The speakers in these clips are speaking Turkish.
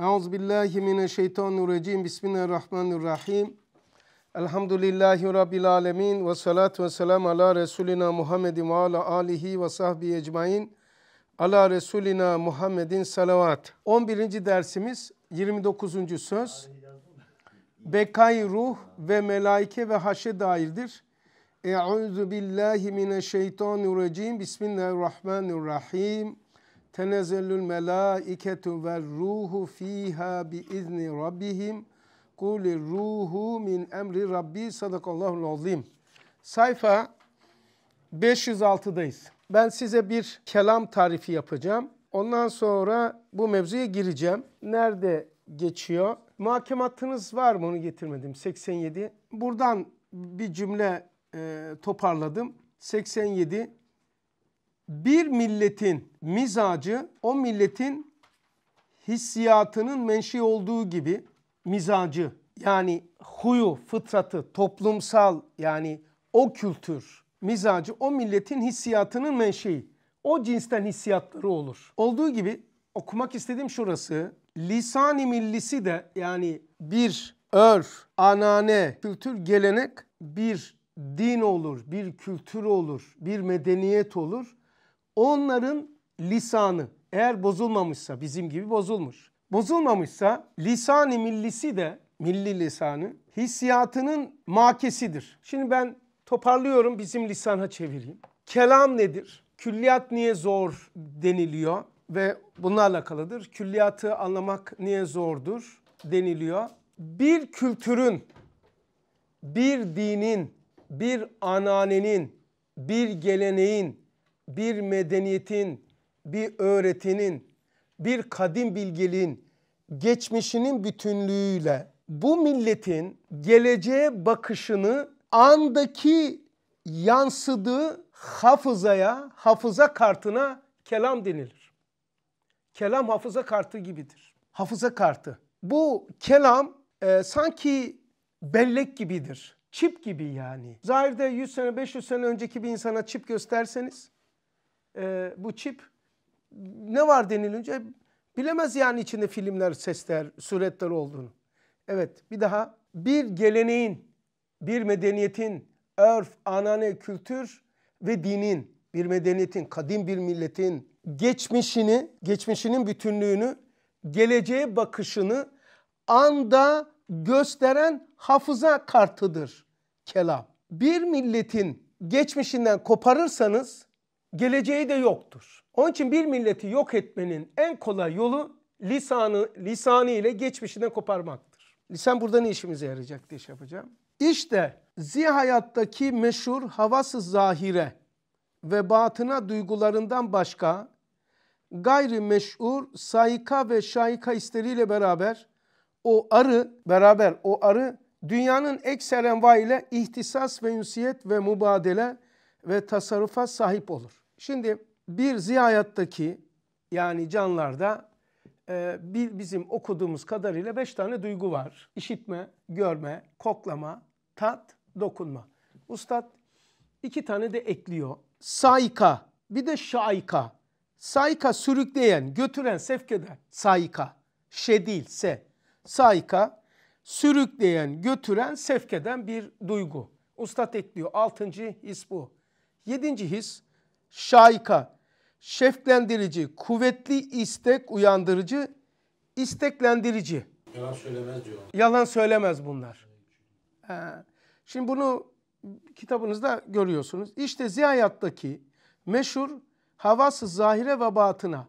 Euzubillahimineşşeytanirracim. Bismillahirrahmanirrahim. Elhamdülillahi Rabbil alemin. Ve salatu ve selam ala Resulina Muhammedin ve ala alihi ve sahbihi ecmain. Ala Resulina Muhammedin salavat. 11. dersimiz 29. söz. Bekay ruh ve melaike ve haşe dairdir. Euzu billahi mineşşeytanirracim. Bismillahirrahmanirrahim. Tenezzellül melâiketu ve ruhu fiha bi izni rabbihim. Kuli ruhu min emri rabbi sadakallahu azim. Sayfa 506'dayız. Ben size bir kelam tarifi yapacağım. Ondan sonra bu mevzuya gireceğim. Nerede geçiyor? Muhakematınız var mı? Onu getirmedim. 87. Buradan bir cümle e, toparladım. 87 bir milletin mizacı o milletin hissiyatının menşi olduğu gibi mizacı yani huyu, fıtratı, toplumsal yani o kültür, mizacı o milletin hissiyatının menşei. O cinsten hissiyatları olur. Olduğu gibi okumak istediğim şurası. Lisani millisi de yani bir örf, anane, kültür, gelenek bir din olur, bir kültür olur, bir medeniyet olur onların lisanı eğer bozulmamışsa bizim gibi bozulmuş. Bozulmamışsa lisanı millisi de milli lisanı hissiyatının makesidir. Şimdi ben toparlıyorum bizim lisana çevireyim. Kelam nedir? Külliyat niye zor deniliyor ve bunlarla alakalıdır. Külliyatı anlamak niye zordur deniliyor. Bir kültürün, bir dinin, bir ananenin, bir geleneğin, bir medeniyetin, bir öğretinin, bir kadim bilgeliğin geçmişinin bütünlüğüyle bu milletin geleceğe bakışını andaki yansıdığı hafızaya, hafıza kartına kelam denilir. Kelam hafıza kartı gibidir. Hafıza kartı. Bu kelam e, sanki bellek gibidir. Çip gibi yani. Zahirde 100 sene 500 sene önceki bir insana çip gösterseniz e, bu çip ne var denilince bilemez yani içinde filmler, sesler, suretler olduğunu. Evet bir daha bir geleneğin, bir medeniyetin, örf, anane, kültür ve dinin, bir medeniyetin, kadim bir milletin geçmişini, geçmişinin bütünlüğünü, geleceğe bakışını anda gösteren hafıza kartıdır kelam. Bir milletin geçmişinden koparırsanız geleceği de yoktur. Onun için bir milleti yok etmenin en kolay yolu lisanı, lisanı ile geçmişine koparmaktır. Lisan burada ne işimize yarayacak diye şey yapacağım. İşte zihayattaki meşhur havasız zahire ve batına duygularından başka gayri meşhur sayka ve şayka hisleriyle beraber o arı beraber o arı dünyanın ekseren ile ihtisas ve ünsiyet ve mübadele ve tasarrufa sahip olur. Şimdi bir ziyayattaki yani canlarda e, bizim okuduğumuz kadarıyla beş tane duygu var. İşitme, görme, koklama, tat, dokunma. Ustad iki tane de ekliyor. sayka, bir de şayka. Sayka sürükleyen, götüren, sevk eden. Saika, şe değil, se. Saika, sürükleyen, götüren, sevk eden bir duygu. Ustad ekliyor. Altıncı his bu. Yedinci his, şayka, şeflendirici, kuvvetli istek uyandırıcı, isteklendirici. Yalan söylemez diyor. Yalan söylemez bunlar. He. Şimdi bunu kitabınızda görüyorsunuz. İşte ziyayattaki meşhur havası zahire ve batına.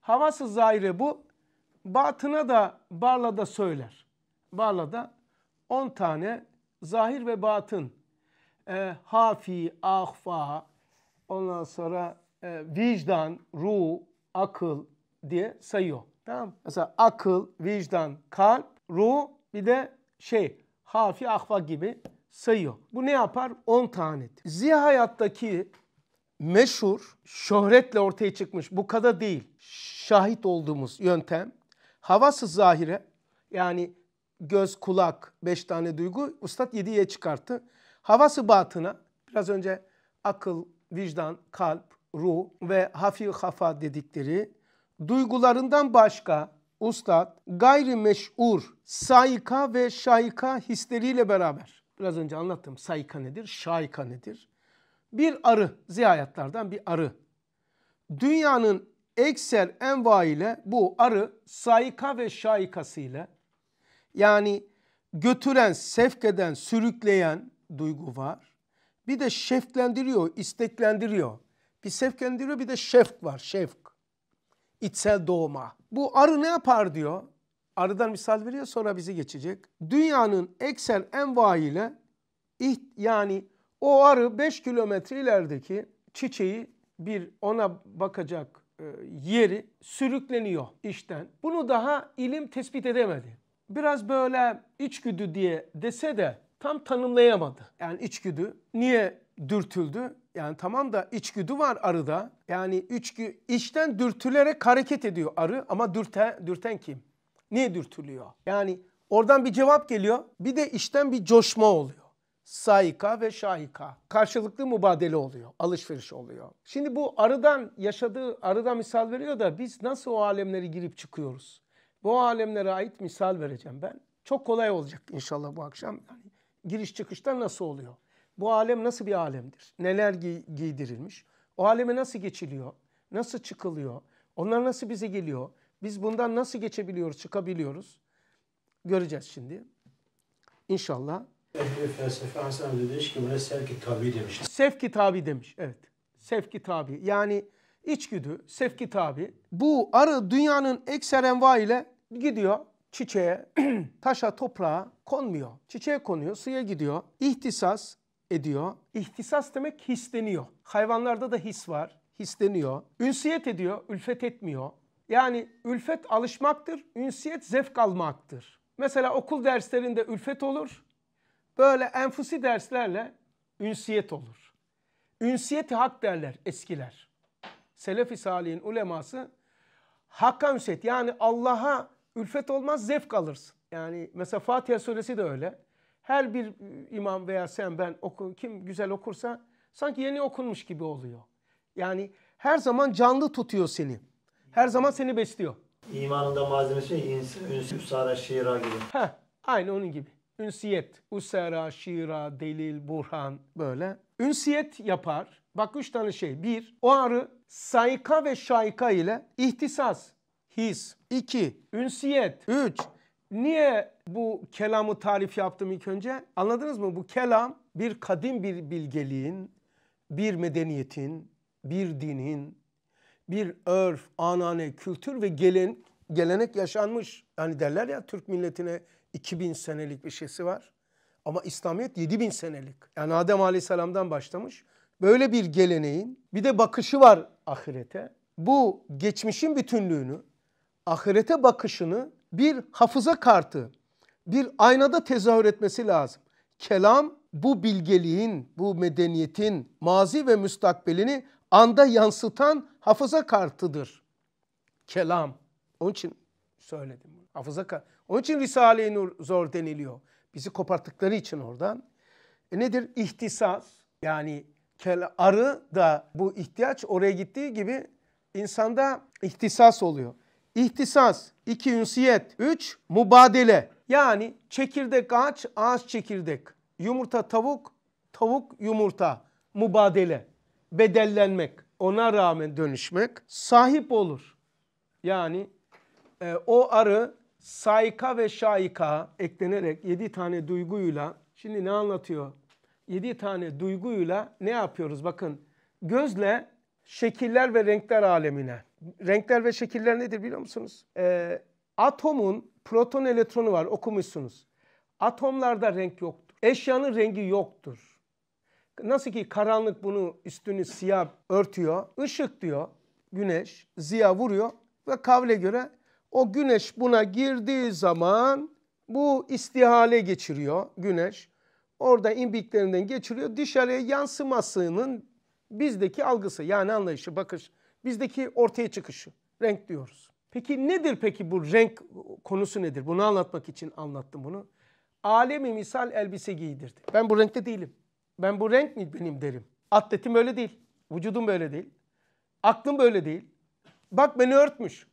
Havası zahire bu. Batına da barla da söyler. Barla da 10 tane zahir ve batın. E, hafi, ahfa, Ondan sonra e, vicdan, ruh, akıl diye sayıyor. Tamam Mesela akıl, vicdan, kalp, ruh bir de şey hafi ahva gibi sayıyor. Bu ne yapar? 10 tanedir. Zihayattaki meşhur, şöhretle ortaya çıkmış bu kada değil, şahit olduğumuz yöntem havasız zahire yani göz, kulak, beş tane duygu ustad yediye çıkarttı. Havası batına biraz önce akıl, vicdan, kalp, ruh ve hafi hafa dedikleri duygularından başka ustad gayrimeşhur, sayka ve şayka hisleriyle beraber. Biraz önce anlattım sayka nedir, şayka nedir? Bir arı, ziyayatlardan bir arı. Dünyanın ekser enva ile bu arı sayka ve şayikası ile yani götüren, sevk eden, sürükleyen duygu var bir de şefklendiriyor, isteklendiriyor. Bir sevklendiriyor bir de şefk var, şefk. İçsel doğma. Bu arı ne yapar diyor. Arıdan misal veriyor sonra bizi geçecek. Dünyanın eksen envaiyle yani o arı 5 kilometre ilerideki çiçeği bir ona bakacak e, yeri sürükleniyor işten. Bunu daha ilim tespit edemedi. Biraz böyle içgüdü diye dese de tam tanımlayamadı. Yani içgüdü niye dürtüldü? Yani tamam da içgüdü var arıda. Yani içgü içten dürtülerek hareket ediyor arı ama dürten dürten kim? Niye dürtülüyor? Yani oradan bir cevap geliyor. Bir de içten bir coşma oluyor. Saika ve şahika. Karşılıklı mübadele oluyor. Alışveriş oluyor. Şimdi bu arıdan yaşadığı arıdan misal veriyor da biz nasıl o alemlere girip çıkıyoruz? Bu alemlere ait misal vereceğim ben. Çok kolay olacak inşallah bu akşam. Yani giriş çıkışta nasıl oluyor? Bu alem nasıl bir alemdir? Neler gi- giydirilmiş? O aleme nasıl geçiliyor? Nasıl çıkılıyor? Onlar nasıl bize geliyor? Biz bundan nasıl geçebiliyoruz, çıkabiliyoruz? Göreceğiz şimdi. İnşallah. Ehli felsefe Hasan demiş ki buna sevki tabi demiş. Sevki tabi demiş, evet. Sevki tabi. Yani içgüdü, sevki tabi. Bu arı dünyanın ekser enva ile gidiyor çiçeğe, taşa, toprağa konmuyor. Çiçeğe konuyor, suya gidiyor. İhtisas ediyor. İhtisas demek hisleniyor. Hayvanlarda da his var. Hisleniyor. Ünsiyet ediyor, ülfet etmiyor. Yani ülfet alışmaktır, ünsiyet zevk almaktır. Mesela okul derslerinde ülfet olur. Böyle enfusi derslerle ünsiyet olur. Ünsiyeti hak derler eskiler. Selefi Salih'in uleması hakka ünsiyet yani Allah'a Ülfet olmaz zevk alırsın. Yani mesela Fatiha suresi de öyle. Her bir e, imam veya sen ben oku, kim güzel okursa sanki yeni okunmuş gibi oluyor. Yani her zaman canlı tutuyor seni. Her zaman seni besliyor. İmanında malzemesi ünsü, üsara, şiira gibi. Heh, aynı onun gibi. Ünsiyet, usera, şiira, delil, burhan böyle. Ünsiyet yapar. Bak üç tane şey. Bir, o arı sayka ve şayka ile ihtisas, his. 2. Ünsiyet. 3. Niye bu kelamı tarif yaptım ilk önce? Anladınız mı? Bu kelam bir kadim bir bilgeliğin, bir medeniyetin, bir dinin, bir örf, anane, kültür ve gelen, gelenek yaşanmış. yani derler ya Türk milletine 2000 senelik bir şeysi var. Ama İslamiyet 7000 senelik. Yani Adem Aleyhisselam'dan başlamış. Böyle bir geleneğin bir de bakışı var ahirete. Bu geçmişin bütünlüğünü ahirete bakışını bir hafıza kartı, bir aynada tezahür etmesi lazım. Kelam bu bilgeliğin, bu medeniyetin mazi ve müstakbelini anda yansıtan hafıza kartıdır. Kelam. Onun için söyledim. Hafıza kartı. Onun için Risale-i Nur zor deniliyor. Bizi koparttıkları için oradan. E nedir? İhtisas. Yani arı da bu ihtiyaç oraya gittiği gibi insanda ihtisas oluyor. İhtisas. 2. Ünsiyet. 3. Mubadele. Yani çekirdek ağaç, ağaç çekirdek. Yumurta tavuk, tavuk yumurta. Mubadele. Bedellenmek. Ona rağmen dönüşmek. Sahip olur. Yani e, o arı sayka ve şaika eklenerek yedi tane duyguyla şimdi ne anlatıyor? Yedi tane duyguyla ne yapıyoruz? Bakın gözle şekiller ve renkler alemine. Renkler ve şekiller nedir biliyor musunuz? Ee, atomun proton elektronu var okumuşsunuz. Atomlarda renk yoktur. Eşyanın rengi yoktur. Nasıl ki karanlık bunu üstünü siyah örtüyor. Işık diyor güneş ziya vuruyor ve kavle göre o güneş buna girdiği zaman bu istihale geçiriyor güneş. Orada imbiklerinden geçiriyor. Dışarıya yansımasının bizdeki algısı yani anlayışı, bakış, bizdeki ortaya çıkışı, renk diyoruz. Peki nedir peki bu renk konusu nedir? Bunu anlatmak için anlattım bunu. Alemi misal elbise giydirdi. Ben bu renkte değilim. Ben bu renk mi benim derim. Atletim öyle değil. Vücudum böyle değil. Aklım böyle değil. Bak beni örtmüş.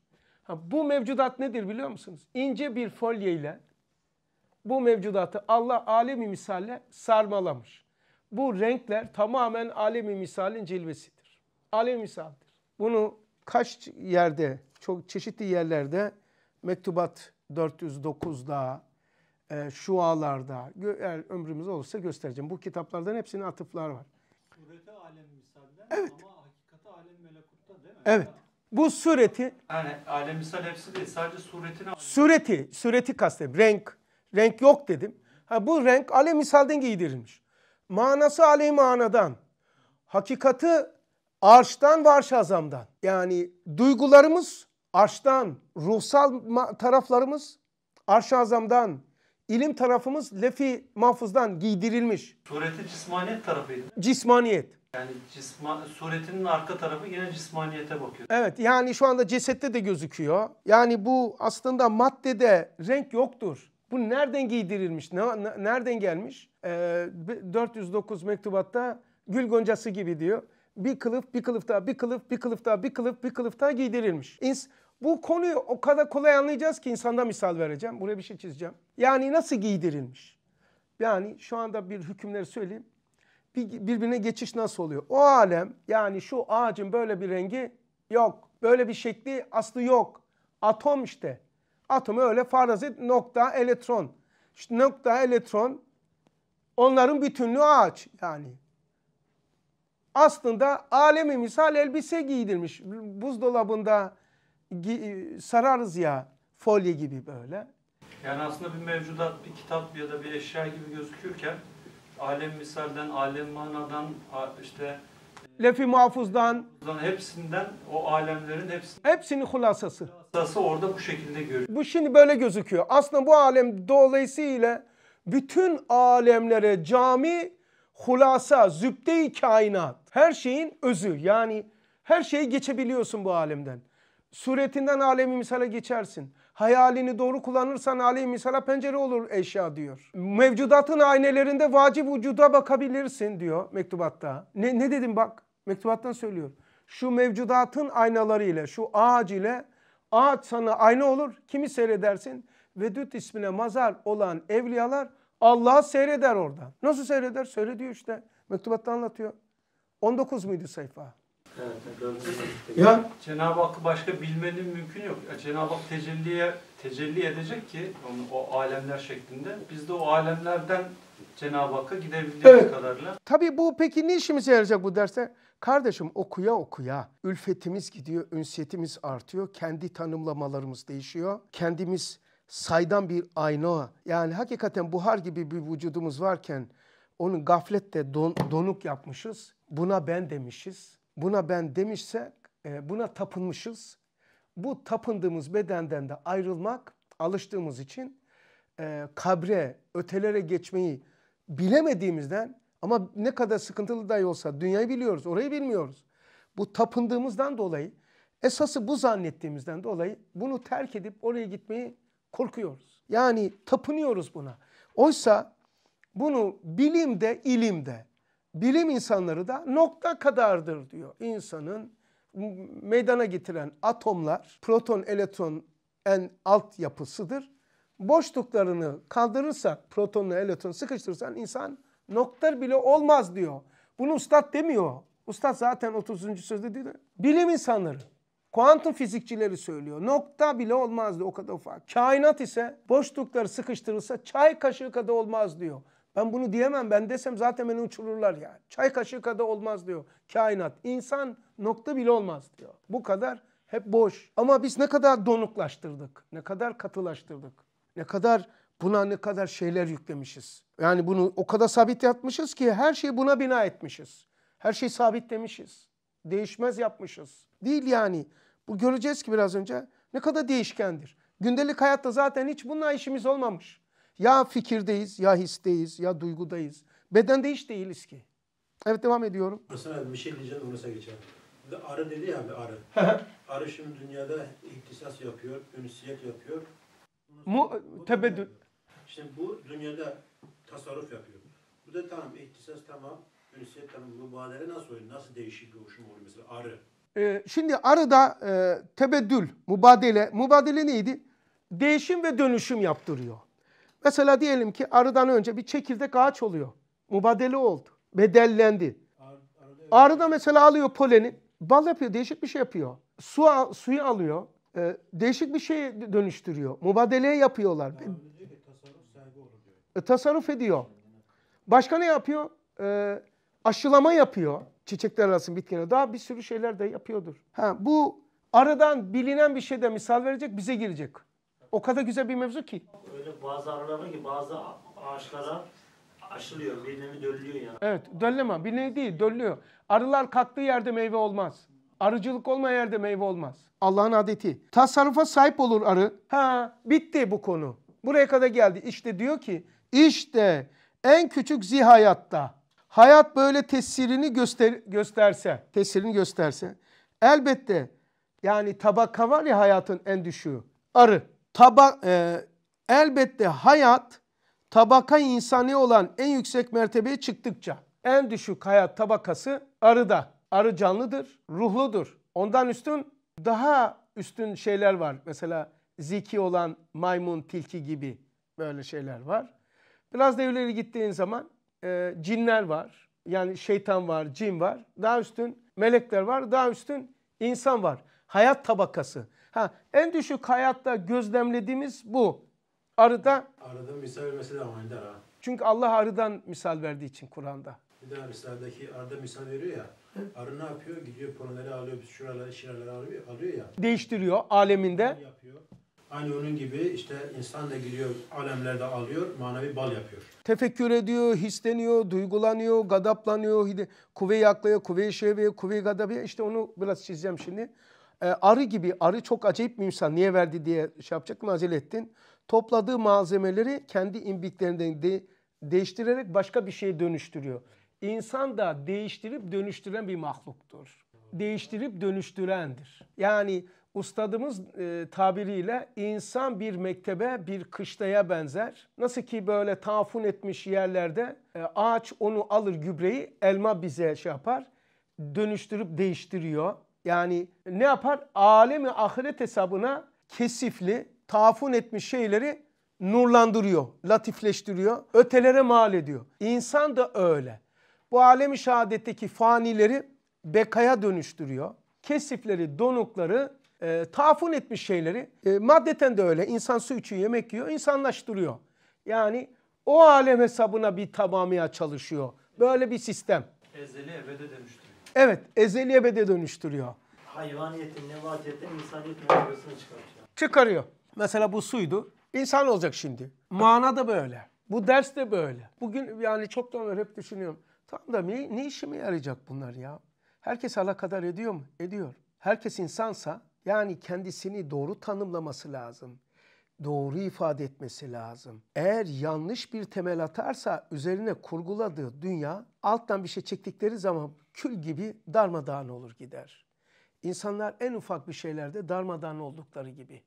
Ha, bu mevcudat nedir biliyor musunuz? İnce bir folye ile bu mevcudatı Allah alemi misalle sarmalamış bu renkler tamamen alemi misalin cilvesidir. Alemi misaldir. Bunu kaç yerde, çok çeşitli yerlerde mektubat 409'da, e, şualarda, eğer ömrümüz olursa göstereceğim. Bu kitaplardan hepsinin atıflar var. Surete alemi misalden. evet. ama hakikate alemi melekutta değil mi? Evet. Bu sureti... Yani alem misal hepsi değil sadece suretini... Sureti, sureti kastem. Renk. Renk yok dedim. Ha, bu renk alem misalden giydirilmiş manası aleyh manadan, hakikati arştan ve arşazamdan. Yani duygularımız arştan, ruhsal taraflarımız arş arşazamdan, ilim tarafımız lefi mahfuzdan giydirilmiş. Sureti cismaniyet tarafıydı. Cismaniyet. Yani cisma, suretinin arka tarafı yine cismaniyete bakıyor. Evet yani şu anda cesette de gözüküyor. Yani bu aslında maddede renk yoktur. Bu nereden giydirilmiş? Ne, nereden gelmiş? 409 ee, mektubatta gül goncası gibi diyor. Bir kılıf, bir kılıf daha, bir kılıf, bir kılıf daha, bir kılıf, bir kılıf daha giydirilmiş. İns bu konuyu o kadar kolay anlayacağız ki insanda misal vereceğim. Buraya bir şey çizeceğim. Yani nasıl giydirilmiş? Yani şu anda bir hükümleri söyleyeyim. Bir, birbirine geçiş nasıl oluyor? O alem yani şu ağacın böyle bir rengi yok. Böyle bir şekli aslı yok. Atom işte. Atomu öyle farazit nokta elektron. İşte nokta elektron Onların bütünlüğü ağaç yani. Aslında alemi misal elbise giydirmiş. Buzdolabında e, sararız ya folye gibi böyle. Yani aslında bir mevcudat, bir kitap ya da bir eşya gibi gözükürken alem misalden, alem manadan işte e, lefi mahfuzdan hepsinden o alemlerin hepsinden hepsinin hulasası. Hulasası orada bu şekilde görünüyor. Bu şimdi böyle gözüküyor. Aslında bu alem dolayısıyla bütün alemlere cami, hulasa, zübde-i kainat. Her şeyin özü yani her şeyi geçebiliyorsun bu alemden. Suretinden alemi misale geçersin. Hayalini doğru kullanırsan alemi misala pencere olur eşya diyor. Mevcudatın aynelerinde vacip vücuda bakabilirsin diyor mektubatta. Ne, ne dedim bak mektubattan söylüyor. Şu mevcudatın aynaları ile şu ağaç ile ağaç sana ayna olur. Kimi seyredersin? Vedüt ismine mazar olan evliyalar Allah seyreder oradan. Nasıl seyreder? Söyle diyor işte. Mektubatta anlatıyor. 19 muydu sayfa? Evet, ya Cenab-ı Hakk'ı başka bilmenin mümkün yok. Cenab-ı Hak tecelliye tecelli edecek ki onu, o alemler şeklinde. Biz de o alemlerden Cenab-ı Hakk'a gidebildiğimiz evet. kadarıyla. Tabii bu peki ne işimize yarayacak bu dersler? Kardeşim okuya okuya ülfetimiz gidiyor, ünsiyetimiz artıyor. Kendi tanımlamalarımız değişiyor. Kendimiz saydam bir ayna yani hakikaten buhar gibi bir vücudumuz varken onu gaflette don, donuk yapmışız. Buna ben demişiz. Buna ben demişse, e, buna tapınmışız. Bu tapındığımız bedenden de ayrılmak alıştığımız için e, kabre, ötelere geçmeyi bilemediğimizden ama ne kadar sıkıntılı da olsa dünyayı biliyoruz, orayı bilmiyoruz. Bu tapındığımızdan dolayı esası bu zannettiğimizden dolayı bunu terk edip oraya gitmeyi Korkuyoruz. Yani tapınıyoruz buna. Oysa bunu bilim de ilim de bilim insanları da nokta kadardır diyor. İnsanın meydana getiren atomlar, proton, elektron en alt yapısıdır. Boşluklarını kaldırırsak, protonla elektron sıkıştırırsan insan nokta bile olmaz diyor. Bunu ustad demiyor. Ustad zaten 30. sözde değil Bilim insanları Kuantum fizikçileri söylüyor. Nokta bile olmazdı o kadar ufak. Kainat ise boşlukları sıkıştırılsa çay kaşığı kadar olmaz diyor. Ben bunu diyemem. Ben desem zaten beni uçururlar ya. Çay kaşığı kadar olmaz diyor kainat. İnsan nokta bile olmaz diyor. Bu kadar hep boş. Ama biz ne kadar donuklaştırdık. Ne kadar katılaştırdık. Ne kadar buna ne kadar şeyler yüklemişiz. Yani bunu o kadar sabit yapmışız ki her şeyi buna bina etmişiz. Her şeyi sabitlemişiz değişmez yapmışız. Değil yani. Bu göreceğiz ki biraz önce ne kadar değişkendir. Gündelik hayatta zaten hiç bununla işimiz olmamış. Ya fikirdeyiz, ya histeyiz, ya duygudayız. Bedende hiç değiliz ki. Evet devam ediyorum. Mesela bir şey diyeceğim orası geçelim. Arı dedi ya bir arı. arı şimdi dünyada iktisas yapıyor, ünsiyet yapıyor. Mu tebedül. Şimdi bu dünyada tasarruf yapıyor. Bu da tamam iktisas tamam. Hürriyet'ten mübadele nasıl oluyor? Nasıl değişik bir oluşum oluyor mesela arı? Ee, şimdi arıda e, tebeddül, mübadele. Mübadele neydi? Değişim ve dönüşüm yaptırıyor. Mesela diyelim ki arıdan önce bir çekirdek ağaç oluyor. Mübadele oldu. Bedellendi. Ar, Arı da mesela alıyor poleni. Bal yapıyor, değişik bir şey yapıyor. Su al, suyu alıyor. E, değişik bir şey dönüştürüyor. Mübadele yapıyorlar. Abi, tasarruf, e, tasarruf ediyor. Başka ne yapıyor? E, aşılama yapıyor. Çiçekler arasında bitkiler daha bir sürü şeyler de yapıyordur. Ha, bu aradan bilinen bir şeyde misal verecek bize girecek. O kadar güzel bir mevzu ki. Öyle bazı arılar var ki bazı ağaçlara aşılıyor. Birini döllüyor yani. Evet dölleme. Birini değil döllüyor. Arılar kalktığı yerde meyve olmaz. Arıcılık olmayan yerde meyve olmaz. Allah'ın adeti. Tasarrufa sahip olur arı. Ha bitti bu konu. Buraya kadar geldi. İşte diyor ki işte en küçük zihayatta hayat böyle tesirini göster gösterse, tesirini gösterse elbette yani tabaka var ya hayatın en düşüğü arı. Taba e, elbette hayat tabaka insani olan en yüksek mertebeye çıktıkça en düşük hayat tabakası arı da Arı canlıdır, ruhludur. Ondan üstün daha üstün şeyler var. Mesela zeki olan maymun, tilki gibi böyle şeyler var. Biraz devleri gittiğin zaman e, cinler var. Yani şeytan var, cin var. Daha üstün melekler var. Daha üstün insan var. Hayat tabakası. Ha, en düşük hayatta gözlemlediğimiz bu. Arıda. Arıdan misal vermesi de ha. Çünkü Allah arıdan misal verdiği için Kur'an'da. Bir daha misaldeki arıda misal veriyor ya. Hı? Arı ne yapıyor? Gidiyor pornoları alıyor, şuraları, şiraları alıyor, alıyor ya. Değiştiriyor aleminde. Yapıyor. Aynı onun gibi işte insan da giriyor alemlerde alıyor, manevi bal yapıyor. Tefekkür ediyor, hisleniyor, duygulanıyor, gadaplanıyor. Kuvve-i aklaya, kuvve-i şeveye, kuvve-i gadabeye işte onu biraz çizeceğim şimdi. Ee, arı gibi, arı çok acayip bir insan. Niye verdi diye şey yapacak mı acele Topladığı malzemeleri kendi imbiklerinden de değiştirerek başka bir şeye dönüştürüyor. İnsan da değiştirip dönüştüren bir mahluktur. Değiştirip dönüştürendir. Yani ustadımız e, tabiriyle insan bir mektebe bir kışlaya benzer. Nasıl ki böyle tafun etmiş yerlerde e, ağaç onu alır gübreyi elma bize şey yapar dönüştürüp değiştiriyor. Yani ne yapar? Alemi ahiret hesabına kesifli tafun etmiş şeyleri nurlandırıyor, latifleştiriyor, ötelere mal ediyor. İnsan da öyle. Bu alemi şehadetteki fanileri bekaya dönüştürüyor. Kesifleri, donukları e, tafun etmiş şeyleri e, maddeten de öyle. İnsan su içiyor, yemek yiyor, insanlaştırıyor. Yani o alem hesabına bir tamamıya çalışıyor. Böyle bir sistem. Ezeli ebede dönüştürüyor. Evet, ezeli ebede dönüştürüyor. Hayvaniyetin, nevatiyetin, insaniyetin arasını çıkartıyor. Çıkarıyor. Mesela bu suydu. İnsan olacak şimdi. Mana da böyle. Bu ders de böyle. Bugün yani çoktan öyle hep düşünüyorum. Tam da mi? ne işime yarayacak bunlar ya? Herkes alakadar ediyor mu? Ediyor. Herkes insansa yani kendisini doğru tanımlaması lazım. Doğru ifade etmesi lazım. Eğer yanlış bir temel atarsa üzerine kurguladığı dünya alttan bir şey çektikleri zaman kül gibi darmadağın olur gider. İnsanlar en ufak bir şeylerde darmadağın oldukları gibi.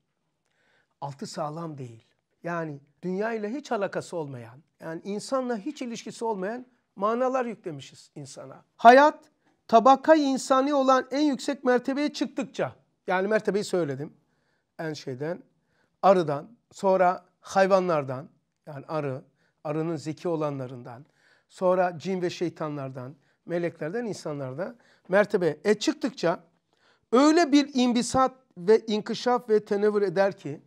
Altı sağlam değil. Yani dünya ile hiç alakası olmayan, yani insanla hiç ilişkisi olmayan manalar yüklemişiz insana. Hayat tabaka insani olan en yüksek mertebeye çıktıkça yani mertebeyi söyledim. En şeyden, arıdan, sonra hayvanlardan, yani arı, arının zeki olanlarından, sonra cin ve şeytanlardan, meleklerden, insanlardan mertebe. E çıktıkça öyle bir imbisat ve inkişaf ve tenevür eder ki,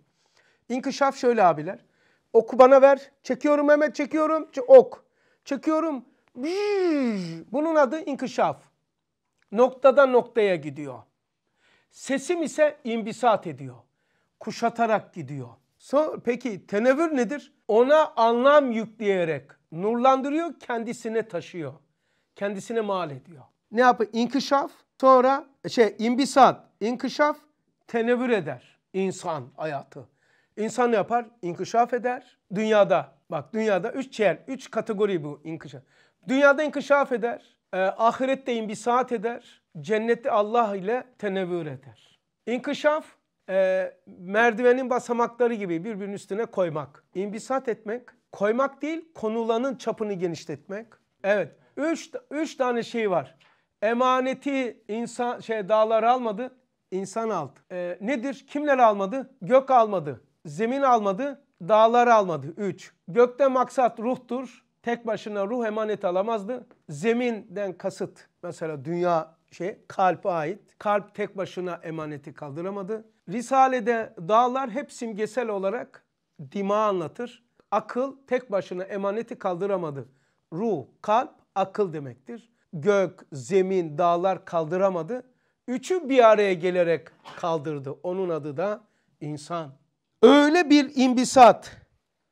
inkişaf şöyle abiler, oku bana ver, çekiyorum Mehmet, çekiyorum, ok, çekiyorum, bunun adı inkişaf. Noktadan noktaya gidiyor. Sesim ise imbisat ediyor. Kuşatarak gidiyor. So, peki tenevür nedir? Ona anlam yükleyerek nurlandırıyor, kendisine taşıyor. Kendisine mal ediyor. Ne yapıyor? İnkişaf, sonra şey imbisat, inkişaf tenevür eder insan hayatı. İnsan ne yapar? İnkişaf eder. Dünyada bak dünyada üç yer, üç kategori bu inkişaf. Dünyada inkişaf eder. E, ahirette imbisat eder cenneti Allah ile tenevvür eder. İnkışaf e, merdivenin basamakları gibi birbirinin üstüne koymak. İmbisat etmek, koymak değil konulanın çapını genişletmek. Evet, üç, üç tane şey var. Emaneti insan şey dağlar almadı, insan aldı. E, nedir? Kimler almadı? Gök almadı, zemin almadı, dağlar almadı. Üç. Gökte maksat ruhtur. Tek başına ruh emanet alamazdı. Zeminden kasıt mesela dünya şey kalpe ait. Kalp tek başına emaneti kaldıramadı. Risale'de dağlar hep simgesel olarak dima anlatır. Akıl tek başına emaneti kaldıramadı. Ruh, kalp, akıl demektir. Gök, zemin, dağlar kaldıramadı. Üçü bir araya gelerek kaldırdı. Onun adı da insan. Öyle bir imbisat,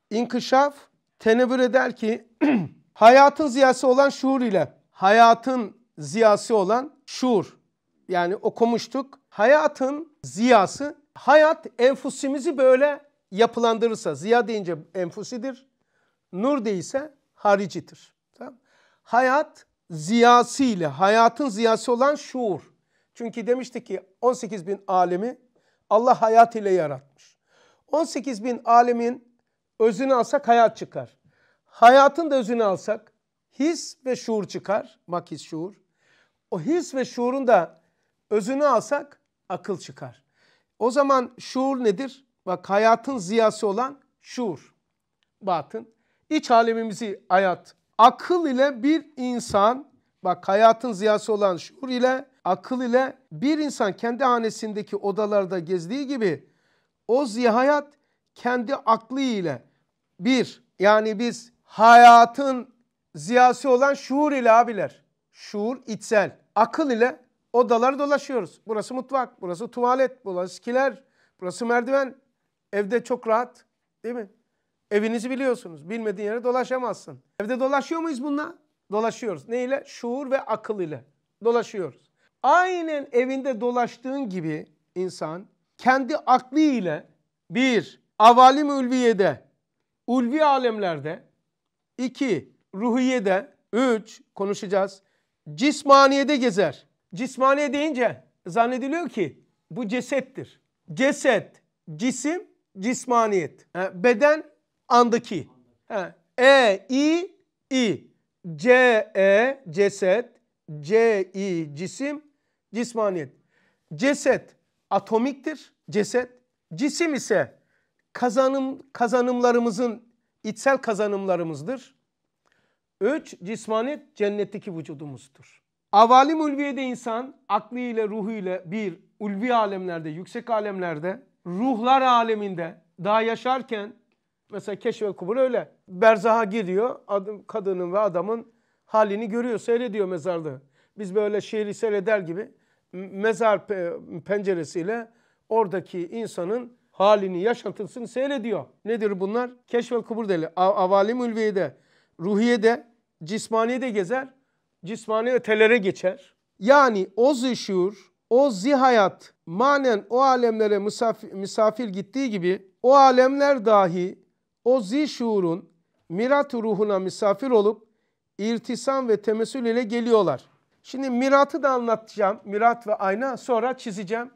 inkışaf tenevür eder ki hayatın ziyası olan şuur ile hayatın ziyası olan şuur. Yani okumuştuk. Hayatın ziyası hayat enfusimizi böyle yapılandırırsa ziya deyince enfusidir. Nur değilse haricidir. Tamam? Hayat ziyası ile hayatın ziyası olan şuur. Çünkü demiştik ki 18 bin alemi Allah hayat ile yaratmış. 18 bin alemin özünü alsak hayat çıkar. Hayatın da özünü alsak his ve şuur çıkar. Makis şuur o his ve şuurun da özünü alsak akıl çıkar. O zaman şuur nedir? Bak hayatın ziyası olan şuur, batın. İç alemimizi hayat. Akıl ile bir insan, bak hayatın ziyası olan şuur ile akıl ile bir insan kendi hanesindeki odalarda gezdiği gibi o zihayat kendi aklı ile bir yani biz hayatın ziyası olan şuur ile abiler. Şuur içsel akıl ile odaları dolaşıyoruz. Burası mutfak, burası tuvalet, burası kiler, burası merdiven. Evde çok rahat değil mi? Evinizi biliyorsunuz. Bilmediğin yere dolaşamazsın. Evde dolaşıyor muyuz bununla? Dolaşıyoruz. Ne ile? Şuur ve akıl ile dolaşıyoruz. Aynen evinde dolaştığın gibi insan kendi aklı ile bir, avalim ulviyede, ulvi alemlerde, iki, ruhiyede, üç, konuşacağız cismaniyede gezer. Cismaniye deyince zannediliyor ki bu cesettir. Ceset, cisim, cismaniyet. He, beden andaki. e, i, i. C, e, ceset. C, i, cisim, cismaniyet. Ceset atomiktir. Ceset. Cisim ise kazanım kazanımlarımızın içsel kazanımlarımızdır. Üç, cismani cennetteki vücudumuzdur. Avalim ulviyede insan aklıyla, ruhuyla bir, ulvi alemlerde, yüksek alemlerde, ruhlar aleminde daha yaşarken mesela keşfe kubur öyle. Berzaha gidiyor, adım, kadının ve adamın halini görüyor, seyrediyor mezarda. Biz böyle şiiri seyreder gibi mezar penceresiyle oradaki insanın halini, yaşantısını seyrediyor. Nedir bunlar? Keşfe kubur deli. Avalim ulviyede, ruhiyede cismani de gezer, cismani ötelere geçer. Yani o züşur, o zihayat manen o alemlere misafir, misafir gittiği gibi o alemler dahi o zişurun mirat ruhuna misafir olup irtisam ve temessül ile geliyorlar. Şimdi miratı da anlatacağım. Mirat ve ayna sonra çizeceğim.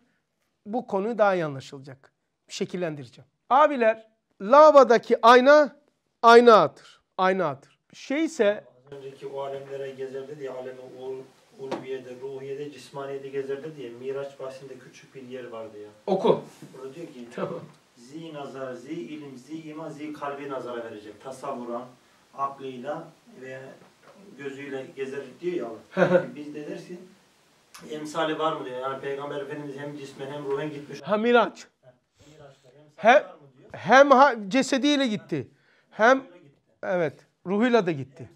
Bu konu daha iyi anlaşılacak. Şekillendireceğim. Abiler lavadaki ayna aynadır. Aynadır. Şey ise önceki o alemlere gezerdi diye alemi ul, ulviyede, ruhiyede, cismaniyede gezerdi diye Miraç bahsinde küçük bir yer vardı ya. Oku. Burada diyor ki tamam. zi nazar, zi ilim, zi iman, zi kalbi nazara verecek. Tasavvuran, aklıyla ve gözüyle gezer diyor ya e, Biz de deriz emsali var mı diyor. Yani Peygamber Efendimiz hem cisme hem ruhen gitmiş. Ha Miraç. Hem, hem cesediyle gitti. Hem evet ruhuyla da gitti.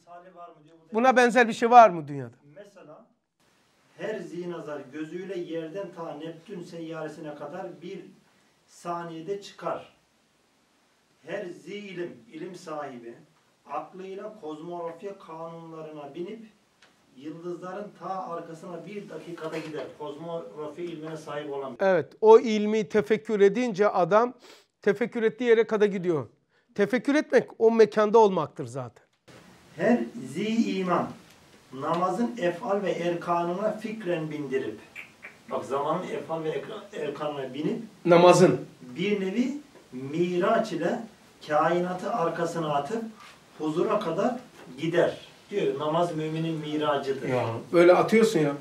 Buna benzer bir şey var mı dünyada? Mesela her zinazar gözüyle yerden ta Neptün seyyaresine kadar bir saniyede çıkar. Her zilim ilim, sahibi aklıyla kozmografya kanunlarına binip yıldızların ta arkasına bir dakikada gider. Kozmografi ilmine sahip olan. Şey. Evet o ilmi tefekkür edince adam tefekkür ettiği yere kadar gidiyor. Tefekkür etmek o mekanda olmaktır zaten her zi iman namazın efal ve erkanına fikren bindirip bak zamanın efal ve erkanına binip namazın bir nevi miraç ile kainatı arkasına atıp huzura kadar gider. Diyor namaz müminin miracıdır. Ya, böyle atıyorsun ya.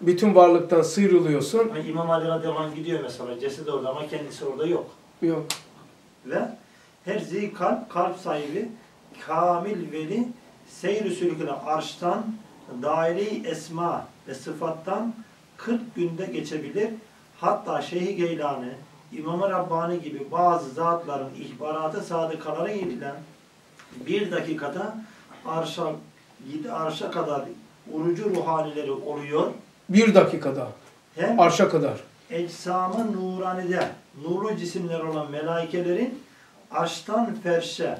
Bütün varlıktan sıyrılıyorsun. Yani İmam Ali radıyallahu gidiyor mesela. Cesedi orada ama kendisi orada yok. Yok. Ve her zikal kalp sahibi kamil veli seyr-i sülüküne arştan, daire esma ve sıfattan 40 günde geçebilir. Hatta Şeyh Geylani, İmam-ı Rabbani gibi bazı zatların ihbaratı sadıkalara yedilen bir dakikada arşa, arşa kadar orucu ruhanileri oluyor. Bir dakikada. Hem arşa kadar. Ecsamı nuranide, nurlu cisimler olan melaikelerin arştan ferşe,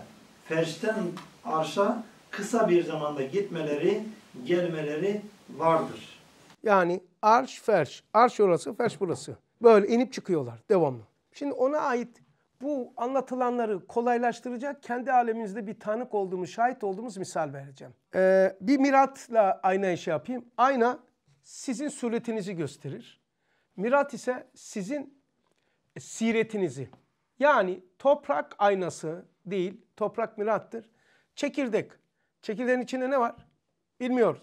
ferşten arşa kısa bir zamanda gitmeleri, gelmeleri vardır. Yani arş ferş, arş orası, ferş burası. Böyle inip çıkıyorlar devamlı. Şimdi ona ait bu anlatılanları kolaylaştıracak kendi alemimizde bir tanık olduğumuz, şahit olduğumuz misal vereceğim. Ee, bir miratla ayna işi yapayım. Ayna sizin suretinizi gösterir. Mirat ise sizin e, siretinizi. Yani toprak aynası değil, toprak mirattır. Çekirdek Çekirdeğin içinde ne var? Bilmiyoruz.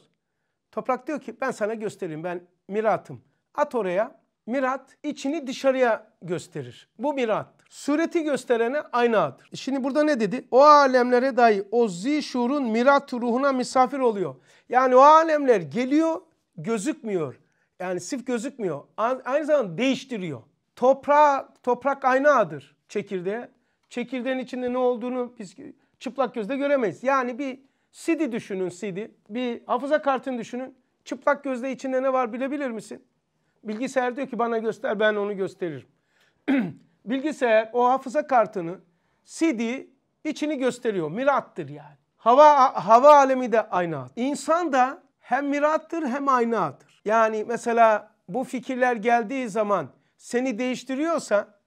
Toprak diyor ki ben sana göstereyim ben miratım. At oraya mirat içini dışarıya gösterir. Bu mirattır. Sureti gösterene aynı adır. Şimdi burada ne dedi? O alemlere dahi o zişurun mirat ruhuna misafir oluyor. Yani o alemler geliyor gözükmüyor. Yani sif gözükmüyor. Aynı zamanda değiştiriyor. Toprağa, toprak aynı adır çekirdeğe. Çekirdeğin içinde ne olduğunu biz çıplak gözle göremeyiz. Yani bir CD düşünün CD. Bir hafıza kartını düşünün. Çıplak gözle içinde ne var bilebilir misin? Bilgisayar diyor ki bana göster ben onu gösteririm. Bilgisayar o hafıza kartını CD içini gösteriyor. Mirattır yani. Hava hava alemi de aynı İnsan da hem mirattır hem aynı Yani mesela bu fikirler geldiği zaman seni değiştiriyorsa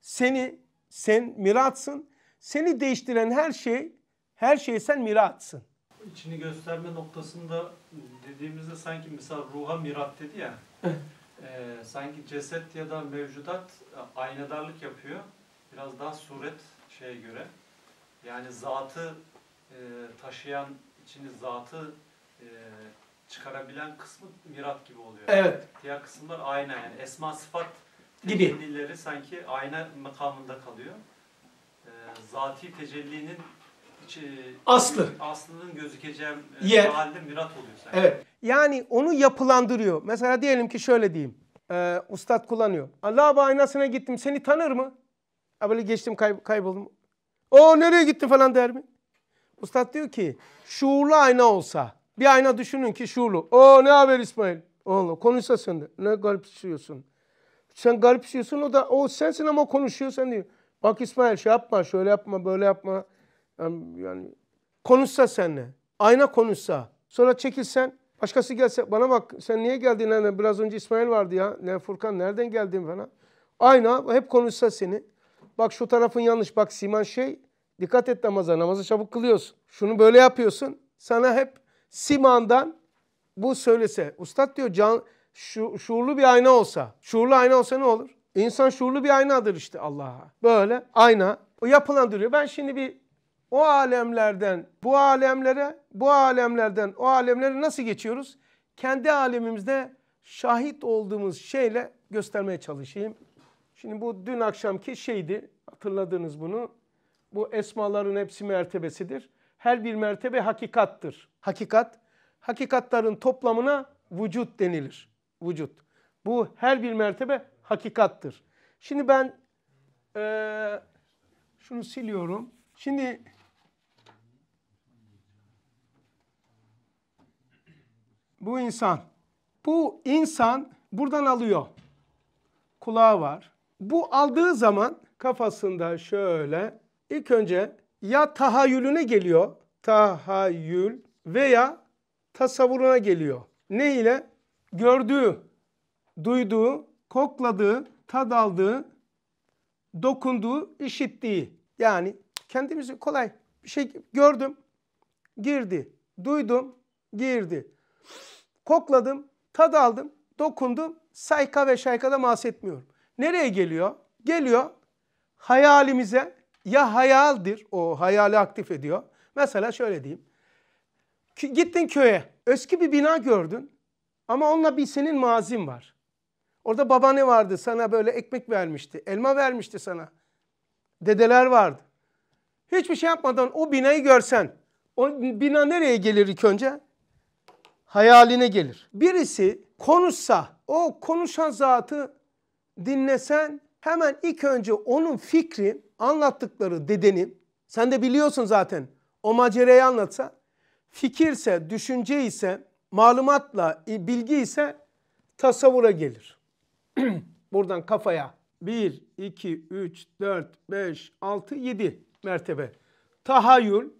seni sen miratsın. Seni değiştiren her şey her şeyi sen miraatsın. İçini gösterme noktasında dediğimizde sanki mesela ruha mirat dedi ya. e, sanki ceset ya da mevcudat aynadarlık yapıyor. Biraz daha suret şeye göre. Yani zatı e, taşıyan, içini zatı e, çıkarabilen kısmı mirat gibi oluyor. Evet. Diğer kısımlar ayna yani. Esma sıfat tecellileri sanki ayna makamında kalıyor. E, zati tecellinin aslı. Aslının gözükeceğim e, Yer. halde mirat oluyor sanki. Evet. Yani onu yapılandırıyor. Mesela diyelim ki şöyle diyeyim. Ee, ustad kullanıyor. Allah'a aynasına gittim seni tanır mı? Ha böyle geçtim kay kayboldum. O nereye gittin falan der mi? Ustad diyor ki şuurlu ayna olsa bir ayna düşünün ki şuurlu. O ne haber İsmail? Oğlum konuşsa sen de. Ne garipsiyorsun? Sen garipsiyorsun o da o sensin ama konuşuyor sen diyor. Bak İsmail şey yapma şöyle yapma böyle yapma. Yani, konuşsa seninle, ayna konuşsa, sonra çekilsen, başkası gelse bana bak sen niye geldin hani biraz önce İsmail vardı ya, ne Furkan nereden geldin falan. Ayna hep konuşsa seni. Bak şu tarafın yanlış, bak siman şey, dikkat et namaza, namazı çabuk kılıyorsun. Şunu böyle yapıyorsun. Sana hep simandan bu söylese. Ustad diyor can, şu, şuurlu bir ayna olsa, şuurlu ayna olsa ne olur? İnsan şuurlu bir aynadır işte Allah'a. Böyle ayna. O yapılan duruyor. Ben şimdi bir o alemlerden bu alemlere, bu alemlerden o alemlere nasıl geçiyoruz? Kendi alemimizde şahit olduğumuz şeyle göstermeye çalışayım. Şimdi bu dün akşamki şeydi, hatırladınız bunu. Bu esmaların hepsi mertebesidir. Her bir mertebe hakikattır. Hakikat, hakikatların toplamına vücut denilir. Vücut. Bu her bir mertebe hakikattır. Şimdi ben ee, şunu siliyorum. Şimdi Bu insan. Bu insan buradan alıyor. Kulağı var. Bu aldığı zaman kafasında şöyle ilk önce ya tahayyülüne geliyor. Tahayyül veya tasavvuruna geliyor. Ne ile? Gördüğü, duyduğu, kokladığı, tad aldığı, dokunduğu, işittiği. Yani kendimizi kolay bir şey gördüm, girdi. Duydum, girdi. Kokladım, tad aldım, dokundum. Sayka ve şaykada mahsetmiyorum. Nereye geliyor? Geliyor hayalimize. Ya hayaldir, o hayali aktif ediyor. Mesela şöyle diyeyim. Gittin köye, eski bir bina gördün ama onunla bir senin mazin var. Orada babanı vardı sana böyle ekmek vermişti, elma vermişti sana. Dedeler vardı. Hiçbir şey yapmadan o binayı görsen, o bina nereye gelir ilk önce? hayaline gelir. Birisi konuşsa, o konuşan zatı dinlesen hemen ilk önce onun fikri, anlattıkları dedeni, sen de biliyorsun zaten o macereyi anlatsa, fikirse, düşünce ise, malumatla, bilgi ise tasavvura gelir. Buradan kafaya 1, 2, 3, 4, 5, 6, 7 mertebe. Tahayyül,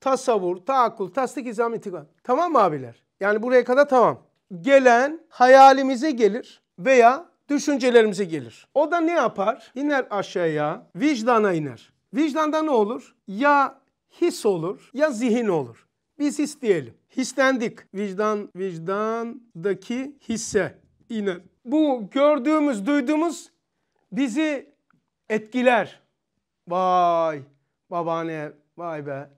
tasavvur, taakkul, tasdik, izam, itikam. Tamam mı abiler? Yani buraya kadar tamam. Gelen hayalimize gelir veya düşüncelerimize gelir. O da ne yapar? İner aşağıya, vicdana iner. Vicdanda ne olur? Ya his olur ya zihin olur. Biz his diyelim. Hislendik. Vicdan, vicdandaki hisse iner. Bu gördüğümüz, duyduğumuz bizi etkiler. Vay babaanne, vay be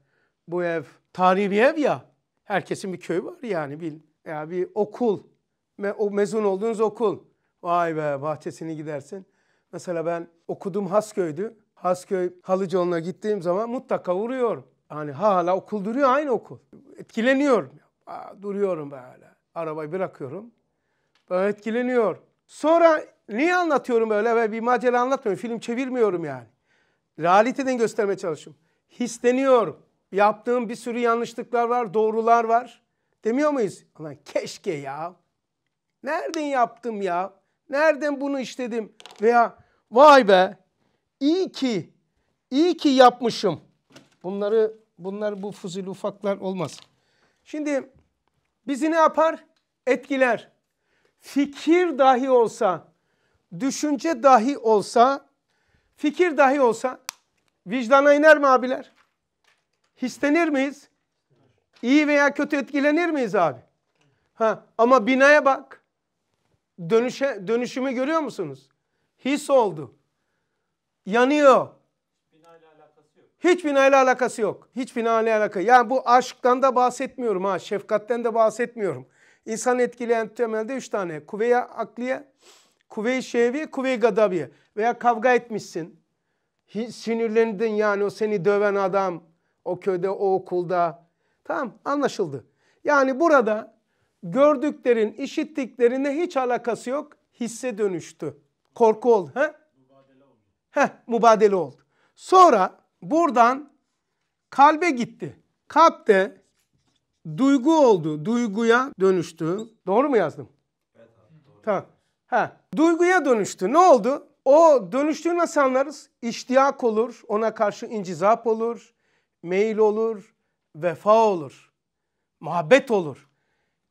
bu ev tarihi ev ya. Herkesin bir köyü var yani bir, ya bir okul. Me, o mezun olduğunuz okul. Vay be bahçesine gidersin. Mesela ben okuduğum Hasköy'dü. Hasköy Halıcıoğlu'na gittiğim zaman mutlaka vuruyorum. Hani hala okul duruyor aynı okul. Etkileniyorum. Aa, duruyorum böyle. Arabayı bırakıyorum. Böyle etkileniyor. Sonra niye anlatıyorum böyle? Ben bir macera anlatmıyorum. Film çevirmiyorum yani. Realiteden göstermeye çalışıyorum. Hisleniyorum. Yaptığım bir sürü yanlışlıklar var, doğrular var. Demiyor muyuz? Ama keşke ya. Nereden yaptım ya? Nereden bunu işledim? Veya vay be iyi ki, iyi ki yapmışım. Bunları, bunlar bu fuzil ufaklar olmaz. Şimdi bizi ne yapar? Etkiler. Fikir dahi olsa, düşünce dahi olsa, fikir dahi olsa vicdana iner mi abiler? Hislenir miyiz? İyi veya kötü etkilenir miyiz abi? Ha, ama binaya bak. Dönüşe, dönüşümü görüyor musunuz? His oldu. Yanıyor. Binayla alakası yok. Hiç binayla alakası yok. Hiç binayla alakası Yani bu aşktan da bahsetmiyorum ha. Şefkatten de bahsetmiyorum. İnsan etkileyen temelde üç tane. kuvve akliye, kuvve-i şevi, kuvve-i gadabiye. Veya kavga etmişsin. Sinirlendin yani o seni döven adam, o köyde, o okulda. Tamam anlaşıldı. Yani burada gördüklerin, işittiklerine hiç alakası yok. Hisse dönüştü. Korku oldu. He? Mübadele oldu. Heh, mübadele oldu. Sonra buradan kalbe gitti. Kalpte duygu oldu. Duyguya dönüştü. Doğru mu yazdım? Evet abi, doğru. Tamam. Ha, duyguya dönüştü. Ne oldu? O dönüştüğü nasıl anlarız? İştiyak olur, ona karşı incizap olur, meyil olur, vefa olur, muhabbet olur.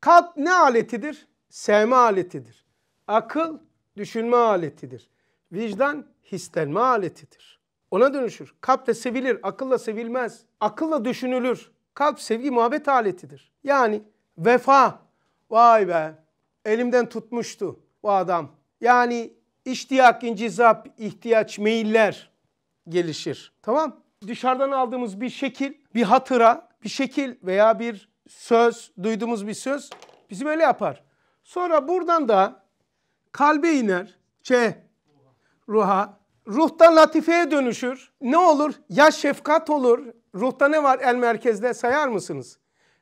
Kalp ne aletidir? Sevme aletidir. Akıl düşünme aletidir. Vicdan hislenme aletidir. Ona dönüşür. Kalple sevilir, akılla sevilmez. Akılla düşünülür. Kalp sevgi muhabbet aletidir. Yani vefa. Vay be elimden tutmuştu bu adam. Yani iştiyak, incizap, ihtiyaç, meyiller gelişir. Tamam dışarıdan aldığımız bir şekil, bir hatıra, bir şekil veya bir söz, duyduğumuz bir söz bizi böyle yapar. Sonra buradan da kalbe iner, şey, ruha, ruhtan latifeye dönüşür. Ne olur? Ya şefkat olur. Ruhta ne var el merkezde sayar mısınız?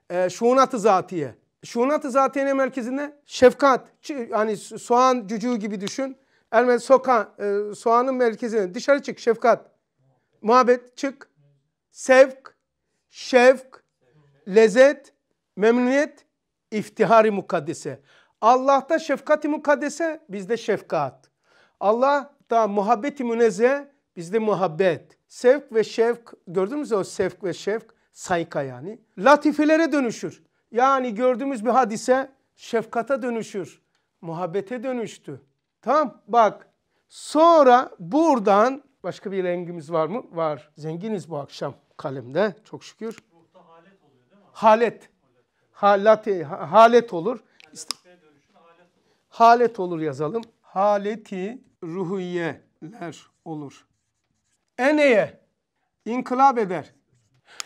Ee, şuunat-ı zatiye. Şuunat-ı zatiye merkezinde? Şefkat. Hani soğan cücüğü gibi düşün. Elmen soka, e, soğanın merkezine dışarı çık şefkat muhabbet, çık, sevk, şevk, lezzet, memnuniyet, iftihari mukaddese. Allah'ta şefkati mukaddese, bizde şefkat. Allah'ta muhabbeti münezze, bizde muhabbet. Sevk ve şevk, gördünüz mü o sevk ve şevk? Sayka yani. Latifelere dönüşür. Yani gördüğümüz bir hadise şefkata dönüşür. Muhabbete dönüştü. Tamam bak sonra buradan Başka bir rengimiz var mı? Var. Zenginiz bu akşam kalemde çok şükür. Ruhta halet oluyor değil mi? Halet. Halati, halet olur. Yani halet olur yazalım. Haleti ruhiyeler olur. Eneye inkılap eder.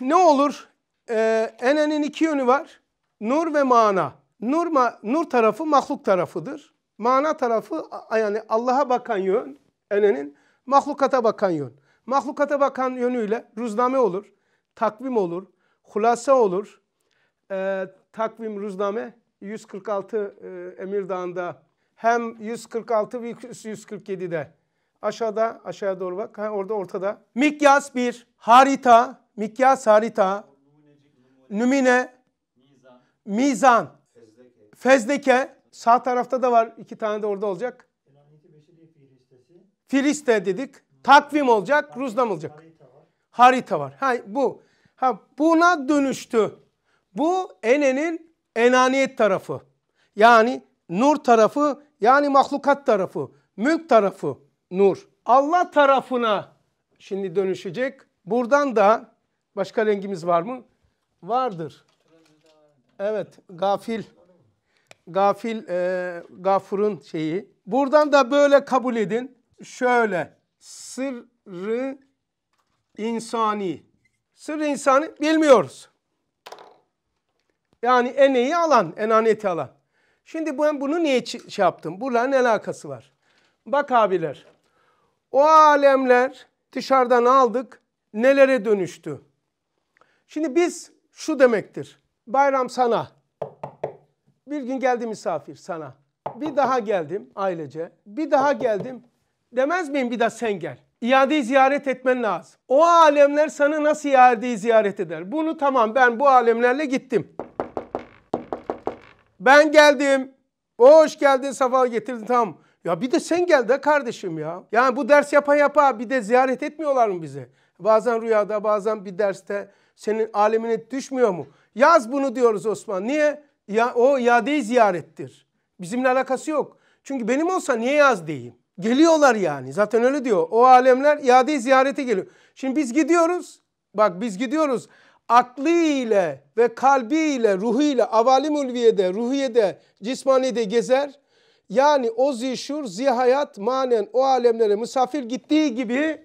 Ne olur? Ee, enenin iki yönü var. Nur ve mana. Nur, ma, nur tarafı mahluk tarafıdır. Mana tarafı yani Allah'a bakan yön enenin mahlukata bakan yön. Mahlukata bakan yönüyle ruzname olur, takvim olur, hulasa olur. Ee, e, takvim, ruzname 146 e, Emir Dağı'nda hem 146 ve 147'de aşağıda aşağıya doğru bak ha, orada ortada. Mikyas bir harita, mikyas harita, nümine, mizan, Fezdeke. Fezdeke sağ tarafta da var iki tane de orada olacak. Filiste dedik. Takvim olacak, ruznam olacak. Harita var. Ha bu. Ha buna dönüştü. Bu enenin enaniyet tarafı. Yani nur tarafı, yani mahlukat tarafı, mülk tarafı nur. Allah tarafına şimdi dönüşecek. Buradan da başka rengimiz var mı? Vardır. Evet, gafil. Gafil, e, gafurun şeyi. Buradan da böyle kabul edin şöyle sırrı insani. Sırrı insani bilmiyoruz. Yani eneyi alan, enaneti alan. Şimdi ben bunu niye şey yaptım? burada ne alakası var? Bak abiler. O alemler dışarıdan aldık nelere dönüştü? Şimdi biz şu demektir. Bayram sana. Bir gün geldi misafir sana. Bir daha geldim ailece. Bir daha geldim Demez miyim bir daha sen gel. İadeyi ziyaret etmen lazım. O alemler sana nasıl iadeyi ziyaret eder? Bunu tamam ben bu alemlerle gittim. Ben geldim. Hoş geldin safa getirdin tamam. Ya bir de sen gel de kardeşim ya. Yani bu ders yapa yapa bir de ziyaret etmiyorlar mı bize? Bazen rüyada bazen bir derste senin alemine düşmüyor mu? Yaz bunu diyoruz Osman. Niye? Ya, o iadeyi ziyarettir. Bizimle alakası yok. Çünkü benim olsa niye yaz diyeyim? Geliyorlar yani. Zaten öyle diyor. O alemler iade ziyarete geliyor. Şimdi biz gidiyoruz. Bak biz gidiyoruz. Aklı ile ve kalbi ile, ruhu ile, avalim ulviyede, ruhiyede, cismaniyede gezer. Yani o zişur, zihayat manen o alemlere misafir gittiği gibi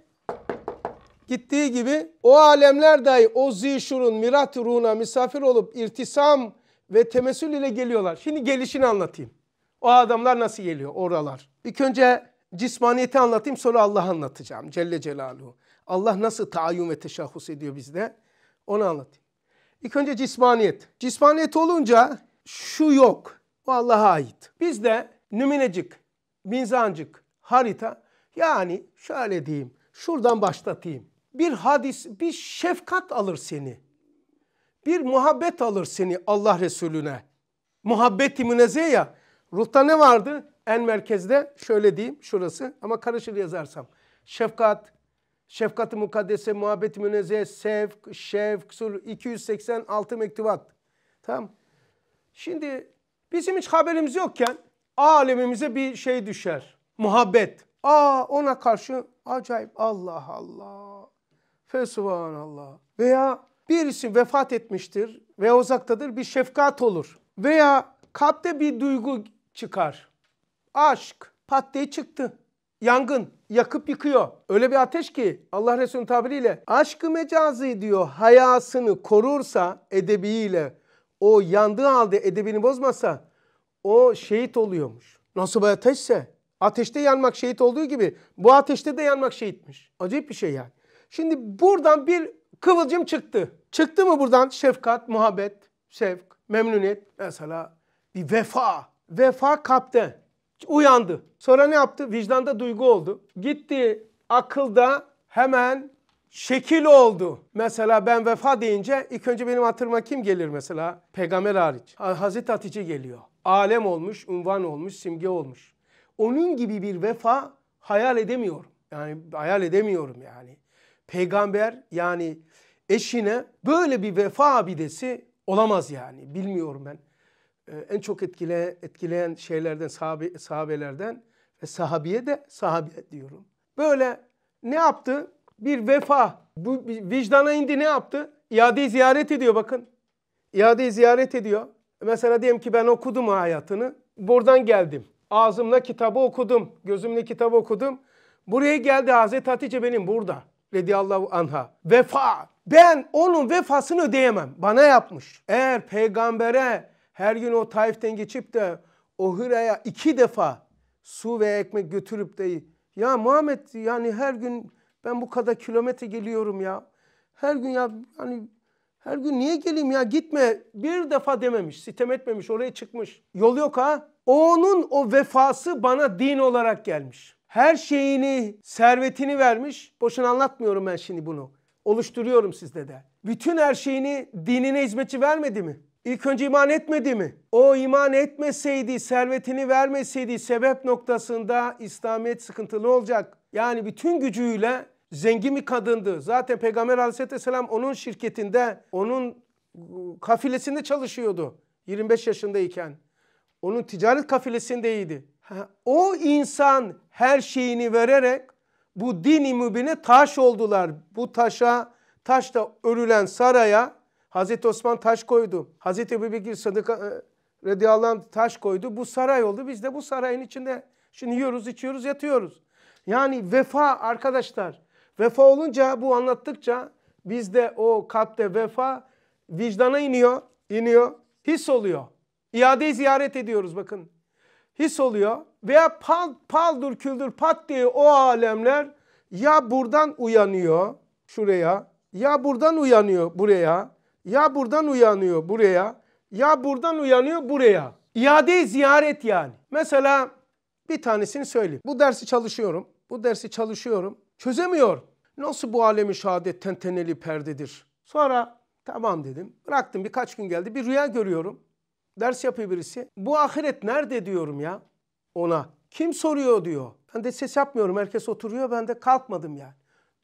gittiği gibi o alemler dahi o zişurun mirat ruhuna misafir olup irtisam ve temesül ile geliyorlar. Şimdi gelişini anlatayım. O adamlar nasıl geliyor oralar? İlk önce cismaniyeti anlatayım sonra Allah'ı anlatacağım Celle Celaluhu. Allah nasıl taayyum ve teşahhus ediyor bizde onu anlatayım. İlk önce cismaniyet. Cismaniyet olunca şu yok. O Allah'a ait. Bizde nüminecik, minzancık, harita yani şöyle diyeyim. Şuradan başlatayım. Bir hadis, bir şefkat alır seni. Bir muhabbet alır seni Allah Resulüne. Muhabbeti münezze ya. Ruhta ne vardı? En merkezde şöyle diyeyim şurası ama karışır yazarsam. Şefkat, şefkat-ı mukaddese, muhabbet-i münezzeh, sevk, şevk, sur 286 mektubat. Tamam. Şimdi bizim hiç haberimiz yokken alemimize bir şey düşer. Muhabbet. Aa ona karşı acayip Allah Allah. Allah Veya birisi vefat etmiştir ve uzaktadır bir şefkat olur. Veya kalpte bir duygu çıkar aşk pat diye çıktı. Yangın yakıp yıkıyor. Öyle bir ateş ki Allah Resulü'nün tabiriyle aşkı mecazi diyor hayasını korursa edebiyle o yandığı halde edebini bozmasa o şehit oluyormuş. Nasıl bir ateşse ateşte yanmak şehit olduğu gibi bu ateşte de yanmak şehitmiş. Acayip bir şey yani. Şimdi buradan bir kıvılcım çıktı. Çıktı mı buradan şefkat, muhabbet, sevk, memnuniyet mesela bir vefa. Vefa kalpte. Uyandı. Sonra ne yaptı? Vicdanda duygu oldu. Gitti akılda hemen şekil oldu. Mesela ben vefa deyince ilk önce benim hatırıma kim gelir mesela? Peygamber hariç. Hazreti Hatice geliyor. Alem olmuş, unvan olmuş, simge olmuş. Onun gibi bir vefa hayal edemiyorum. Yani hayal edemiyorum yani. Peygamber yani eşine böyle bir vefa abidesi olamaz yani. Bilmiyorum ben. Ee, en çok etkile, etkileyen şeylerden sahabe, sahabelerden ve sahabiye de sahabe diyorum. Böyle ne yaptı? Bir vefa. Bu vicdana indi ne yaptı? İadeyi ziyaret ediyor bakın. İadeyi ziyaret ediyor. Mesela diyelim ki ben okudum hayatını. Buradan geldim. Ağzımla kitabı okudum. Gözümle kitabı okudum. Buraya geldi Hazreti Hatice benim burada. Radiyallahu anha. Vefa. Ben onun vefasını ödeyemem. Bana yapmış. Eğer peygambere her gün o Taif'ten geçip de o hıraya iki defa su ve ekmek götürüp de ya Muhammed yani her gün ben bu kadar kilometre geliyorum ya. Her gün ya hani her gün niye geleyim ya gitme bir defa dememiş sitem etmemiş oraya çıkmış. Yol yok ha. Onun o vefası bana din olarak gelmiş. Her şeyini, servetini vermiş. Boşuna anlatmıyorum ben şimdi bunu. Oluşturuyorum sizde de. Bütün her şeyini dinine hizmetçi vermedi mi? İlk önce iman etmedi mi? O iman etmeseydi, servetini vermeseydi sebep noktasında İslamiyet sıkıntılı olacak. Yani bütün gücüyle zengin bir kadındı. Zaten Peygamber aleyhisselam onun şirketinde, onun kafilesinde çalışıyordu 25 yaşındayken. Onun ticaret kafilesindeydi. o insan her şeyini vererek bu din imubine taş oldular. Bu taşa, taşla örülen saraya Hazreti Osman taş koydu. Hazreti Ebu Bekir Sadık e, radıyallahu anh taş koydu. Bu saray oldu. Biz de bu sarayın içinde şimdi yiyoruz, içiyoruz, yatıyoruz. Yani vefa arkadaşlar. Vefa olunca bu anlattıkça bizde o kalpte vefa vicdana iniyor, iniyor, his oluyor. İadeyi ziyaret ediyoruz bakın. His oluyor veya pal, paldur küldür pat diye o alemler ya buradan uyanıyor şuraya ya buradan uyanıyor buraya ya buradan uyanıyor buraya ya buradan uyanıyor buraya. İade ziyaret yani. Mesela bir tanesini söyleyeyim. Bu dersi çalışıyorum. Bu dersi çalışıyorum. Çözemiyor. Nasıl bu alemi şehadet tenteneli perdedir? Sonra tamam dedim. Bıraktım birkaç gün geldi. Bir rüya görüyorum. Ders yapıyor birisi. Bu ahiret nerede diyorum ya ona. Kim soruyor diyor. Ben de ses yapmıyorum. Herkes oturuyor. Ben de kalkmadım yani.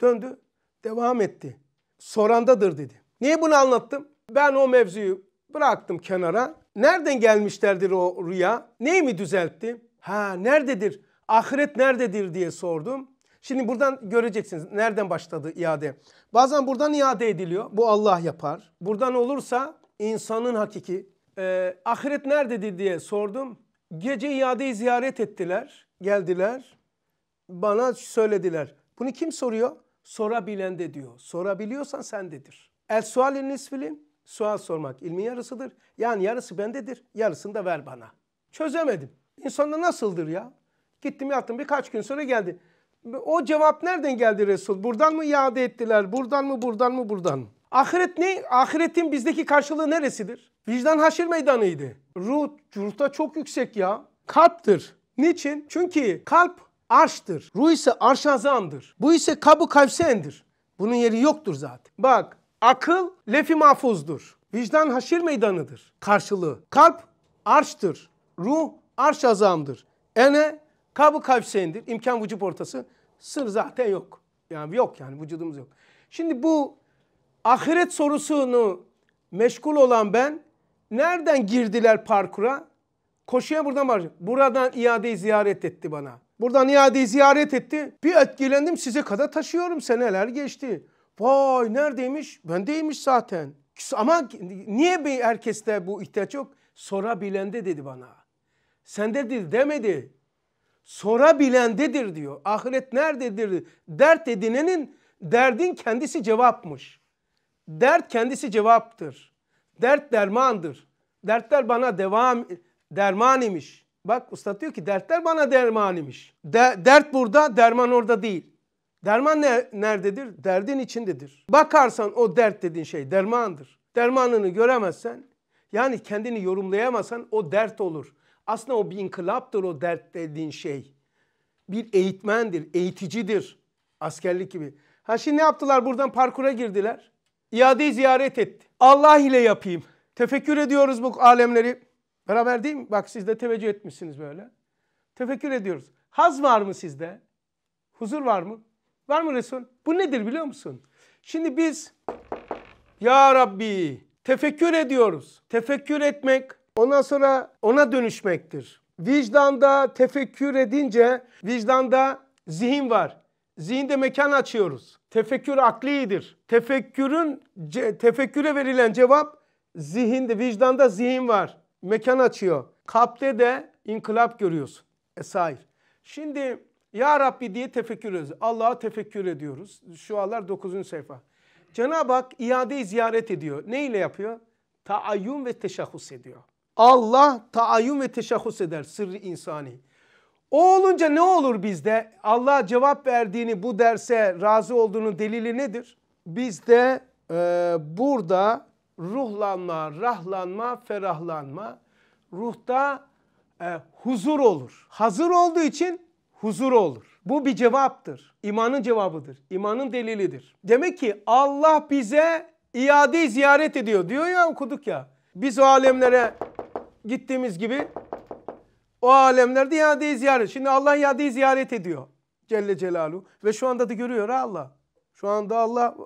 Döndü. Devam etti. Sorandadır dedi. Niye bunu anlattım? Ben o mevzuyu bıraktım kenara. Nereden gelmişlerdir o rüya? Neyi mi düzeltti? Ha nerededir? Ahiret nerededir diye sordum. Şimdi buradan göreceksiniz nereden başladı iade. Bazen buradan iade ediliyor. Bu Allah yapar. Buradan olursa insanın hakiki. E, ahiret nerededir diye sordum. Gece iadeyi ziyaret ettiler. Geldiler. Bana söylediler. Bunu kim soruyor? Sorabilen de diyor. Sorabiliyorsan sendedir. El sualin nisfili sual sormak ilmin yarısıdır. Yani yarısı bendedir, yarısını da ver bana. Çözemedim. İnsanda nasıldır ya? Gittim yattım birkaç gün sonra geldi. O cevap nereden geldi Resul? Buradan mı iade ettiler? Buradan mı, buradan mı, buradan mı? Ahiret ne? Ahiretin bizdeki karşılığı neresidir? Vicdan haşir meydanıydı. Ruh, ruhta çok yüksek ya. Kalptir. Niçin? Çünkü kalp arştır. Ruh ise arş azamdır. Bu ise kabu kavsendir. Bunun yeri yoktur zaten. Bak Akıl lefi mahfuzdur. Vicdan haşir meydanıdır karşılığı. Kalp arştır. Ruh arş azamdır. Ene kabı kavsendir. İmkan vücub ortası. Sır zaten yok. Yani yok yani vücudumuz yok. Şimdi bu ahiret sorusunu meşgul olan ben nereden girdiler parkura? Koşuya buradan var. Buradan iadeyi ziyaret etti bana. Buradan iadeyi ziyaret etti. Bir etkilendim size kadar taşıyorum seneler geçti. Vay neredeymiş? Bendeymiş zaten. Ama niye bey herkeste bu ihtiyaç yok? Sorabilende dedi bana. Sende değil demedi. Sorabilendedir diyor. Ahiret nerededir? Dert edinenin derdin kendisi cevapmış. Dert kendisi cevaptır. Dert dermandır. Dertler bana devam derman imiş. Bak usta diyor ki dertler bana derman imiş. De, dert burada, derman orada değil. Derman ne, nerededir? Derdin içindedir. Bakarsan o dert dediğin şey dermandır. Dermanını göremezsen yani kendini yorumlayamazsan o dert olur. Aslında o bir inkılaptır o dert dediğin şey. Bir eğitmendir, eğiticidir. Askerlik gibi. Ha şimdi ne yaptılar? Buradan parkura girdiler. İadeyi ziyaret etti. Allah ile yapayım. Tefekkür ediyoruz bu alemleri. Beraber değil mi? Bak siz de teveccüh etmişsiniz böyle. Tefekkür ediyoruz. Haz var mı sizde? Huzur var mı? Var mı Resul? Bu nedir biliyor musun? Şimdi biz Ya Rabbi tefekkür ediyoruz. Tefekkür etmek ondan sonra ona dönüşmektir. Vicdanda tefekkür edince vicdanda zihin var. Zihinde mekan açıyoruz. Tefekkür aklidir. Tefekkürün tefekküre verilen cevap zihinde, vicdanda zihin var. Mekan açıyor. Kalpte de inkılap görüyorsun. Esair. Şimdi ya Rabbi diye tefekkür ediyoruz. Allah'a tefekkür ediyoruz. Şualar 9. sayfa. Cenab-ı Hak iadeyi ziyaret ediyor. Ne ile yapıyor? Taayyum ve teşahhus ediyor. Allah taayyum ve teşahhus eder sırrı insani. O olunca ne olur bizde? Allah cevap verdiğini bu derse razı olduğunu delili nedir? Bizde e, burada ruhlanma, rahlanma, ferahlanma, ruhta e, huzur olur. Hazır olduğu için huzur olur. Bu bir cevaptır. İmanın cevabıdır. İmanın delilidir. Demek ki Allah bize iade ziyaret ediyor diyor ya okuduk ya. Biz o alemlere gittiğimiz gibi o alemlerde iadeyi ziyaret. Şimdi Allah iadeyi ziyaret ediyor Celle Celalu ve şu anda da görüyor Allah. Şu anda Allah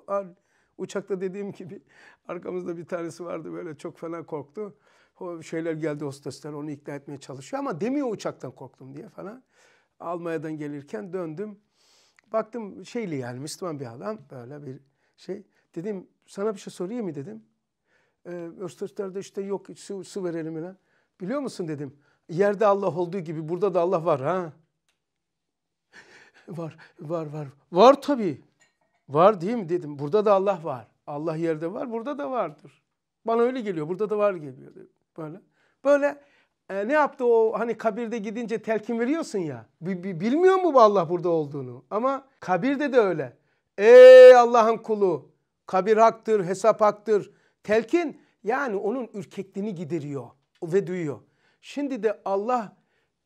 uçakta dediğim gibi arkamızda bir tanesi vardı böyle çok fena korktu. O şeyler geldi hostesler onu ikna etmeye çalışıyor ama demiyor uçaktan korktum diye falan. Almanya'dan gelirken döndüm. Baktım şeyli yani Müslüman bir adam böyle bir şey. Dedim sana bir şey sorayım mı dedim. Ee, Öztürkler de işte yok su, su verelim falan. Biliyor musun dedim. Yerde Allah olduğu gibi burada da Allah var ha. var, var, var. Var tabii. Var değil mi dedim. Burada da Allah var. Allah yerde var, burada da vardır. Bana öyle geliyor. Burada da var geliyor. Dedim. Böyle. Böyle e, ne yaptı o hani kabirde gidince telkin veriyorsun ya. Bilmiyor mu bu Allah burada olduğunu? Ama kabirde de öyle. Ey Allah'ın kulu kabir haktır, hesap haktır. Telkin yani onun ürkekliğini gideriyor ve duyuyor. Şimdi de Allah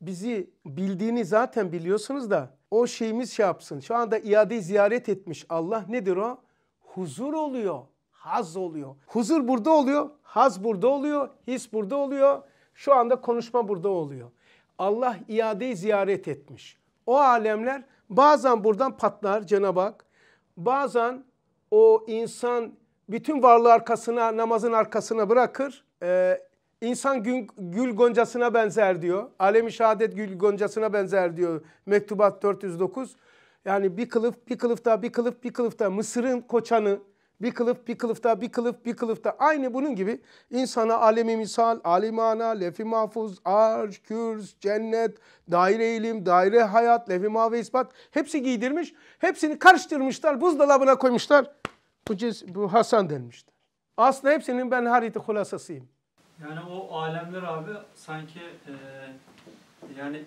bizi bildiğini zaten biliyorsunuz da o şeyimiz şey yapsın. Şu anda iadeyi ziyaret etmiş Allah nedir o? Huzur oluyor, haz oluyor. Huzur burada oluyor, haz burada oluyor, his burada oluyor. Şu anda konuşma burada oluyor. Allah iadeyi ziyaret etmiş. O alemler bazen buradan patlar Cenab-ı Hak. Bazen o insan bütün varlığı arkasına, namazın arkasına bırakır. Ee, insan gül, gül goncasına benzer diyor. Alemi şehadet gül goncasına benzer diyor. Mektubat 409. Yani bir kılıf, bir kılıf daha, bir kılıf, bir kılıf daha. Mısır'ın koçanı, bir kılıf, bir kılıfta, bir kılıf, bir kılıfta. Aynı bunun gibi insana alemi misal, alimana, lefi mahfuz, arş, kürs, cennet, daire ilim, daire hayat, lefi mahve ispat. Hepsi giydirmiş. Hepsini karıştırmışlar, buzdolabına koymuşlar. Bu, cez, bu Hasan denmişler. Aslında hepsinin ben harita hulasasıyım. Yani o alemler abi sanki e, yani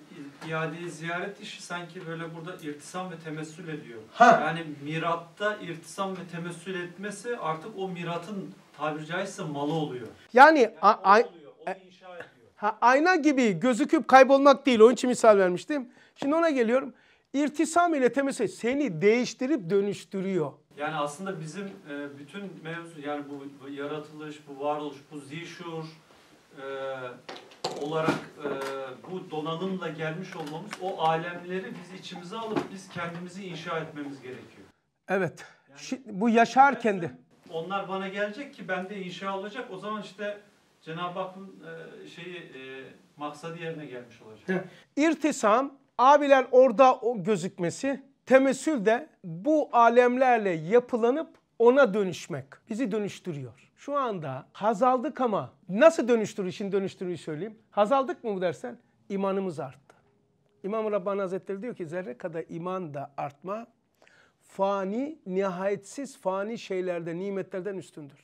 iade ziyaret işi sanki böyle burada irtisam ve temessül ediyor. Ha. Yani miratta irtisam ve temessül etmesi artık o miratın tabiri caizse malı oluyor. Yani, yani e- ayna gibi gözüküp kaybolmak değil. Onun için misal vermiştim. Şimdi ona geliyorum. İrtisam ile temessül seni değiştirip dönüştürüyor. Yani aslında bizim e, bütün mevzu yani bu, bu yaratılış, bu varoluş, bu zişur, e, olarak e, bu donanımla gelmiş olmamız o alemleri biz içimize alıp biz kendimizi inşa etmemiz gerekiyor. Evet. Yani, Şimdi, bu yaşar kendi. Onlar bana gelecek ki bende inşa olacak. O zaman işte Cenab-ı Hakk'ın e, şeyi e, maksadı yerine gelmiş olacak. İrtisam, abiler orada o gözükmesi, temessül de bu alemlerle yapılanıp ona dönüşmek bizi dönüştürüyor. Şu anda hazaldık ama nasıl dönüştürür işin dönüştürüyü söyleyeyim. Hazaldık mı bu dersen imanımız arttı. İmam Rabbani Hazretleri diyor ki zerre kadar iman da artma fani nihayetsiz fani şeylerde nimetlerden üstündür.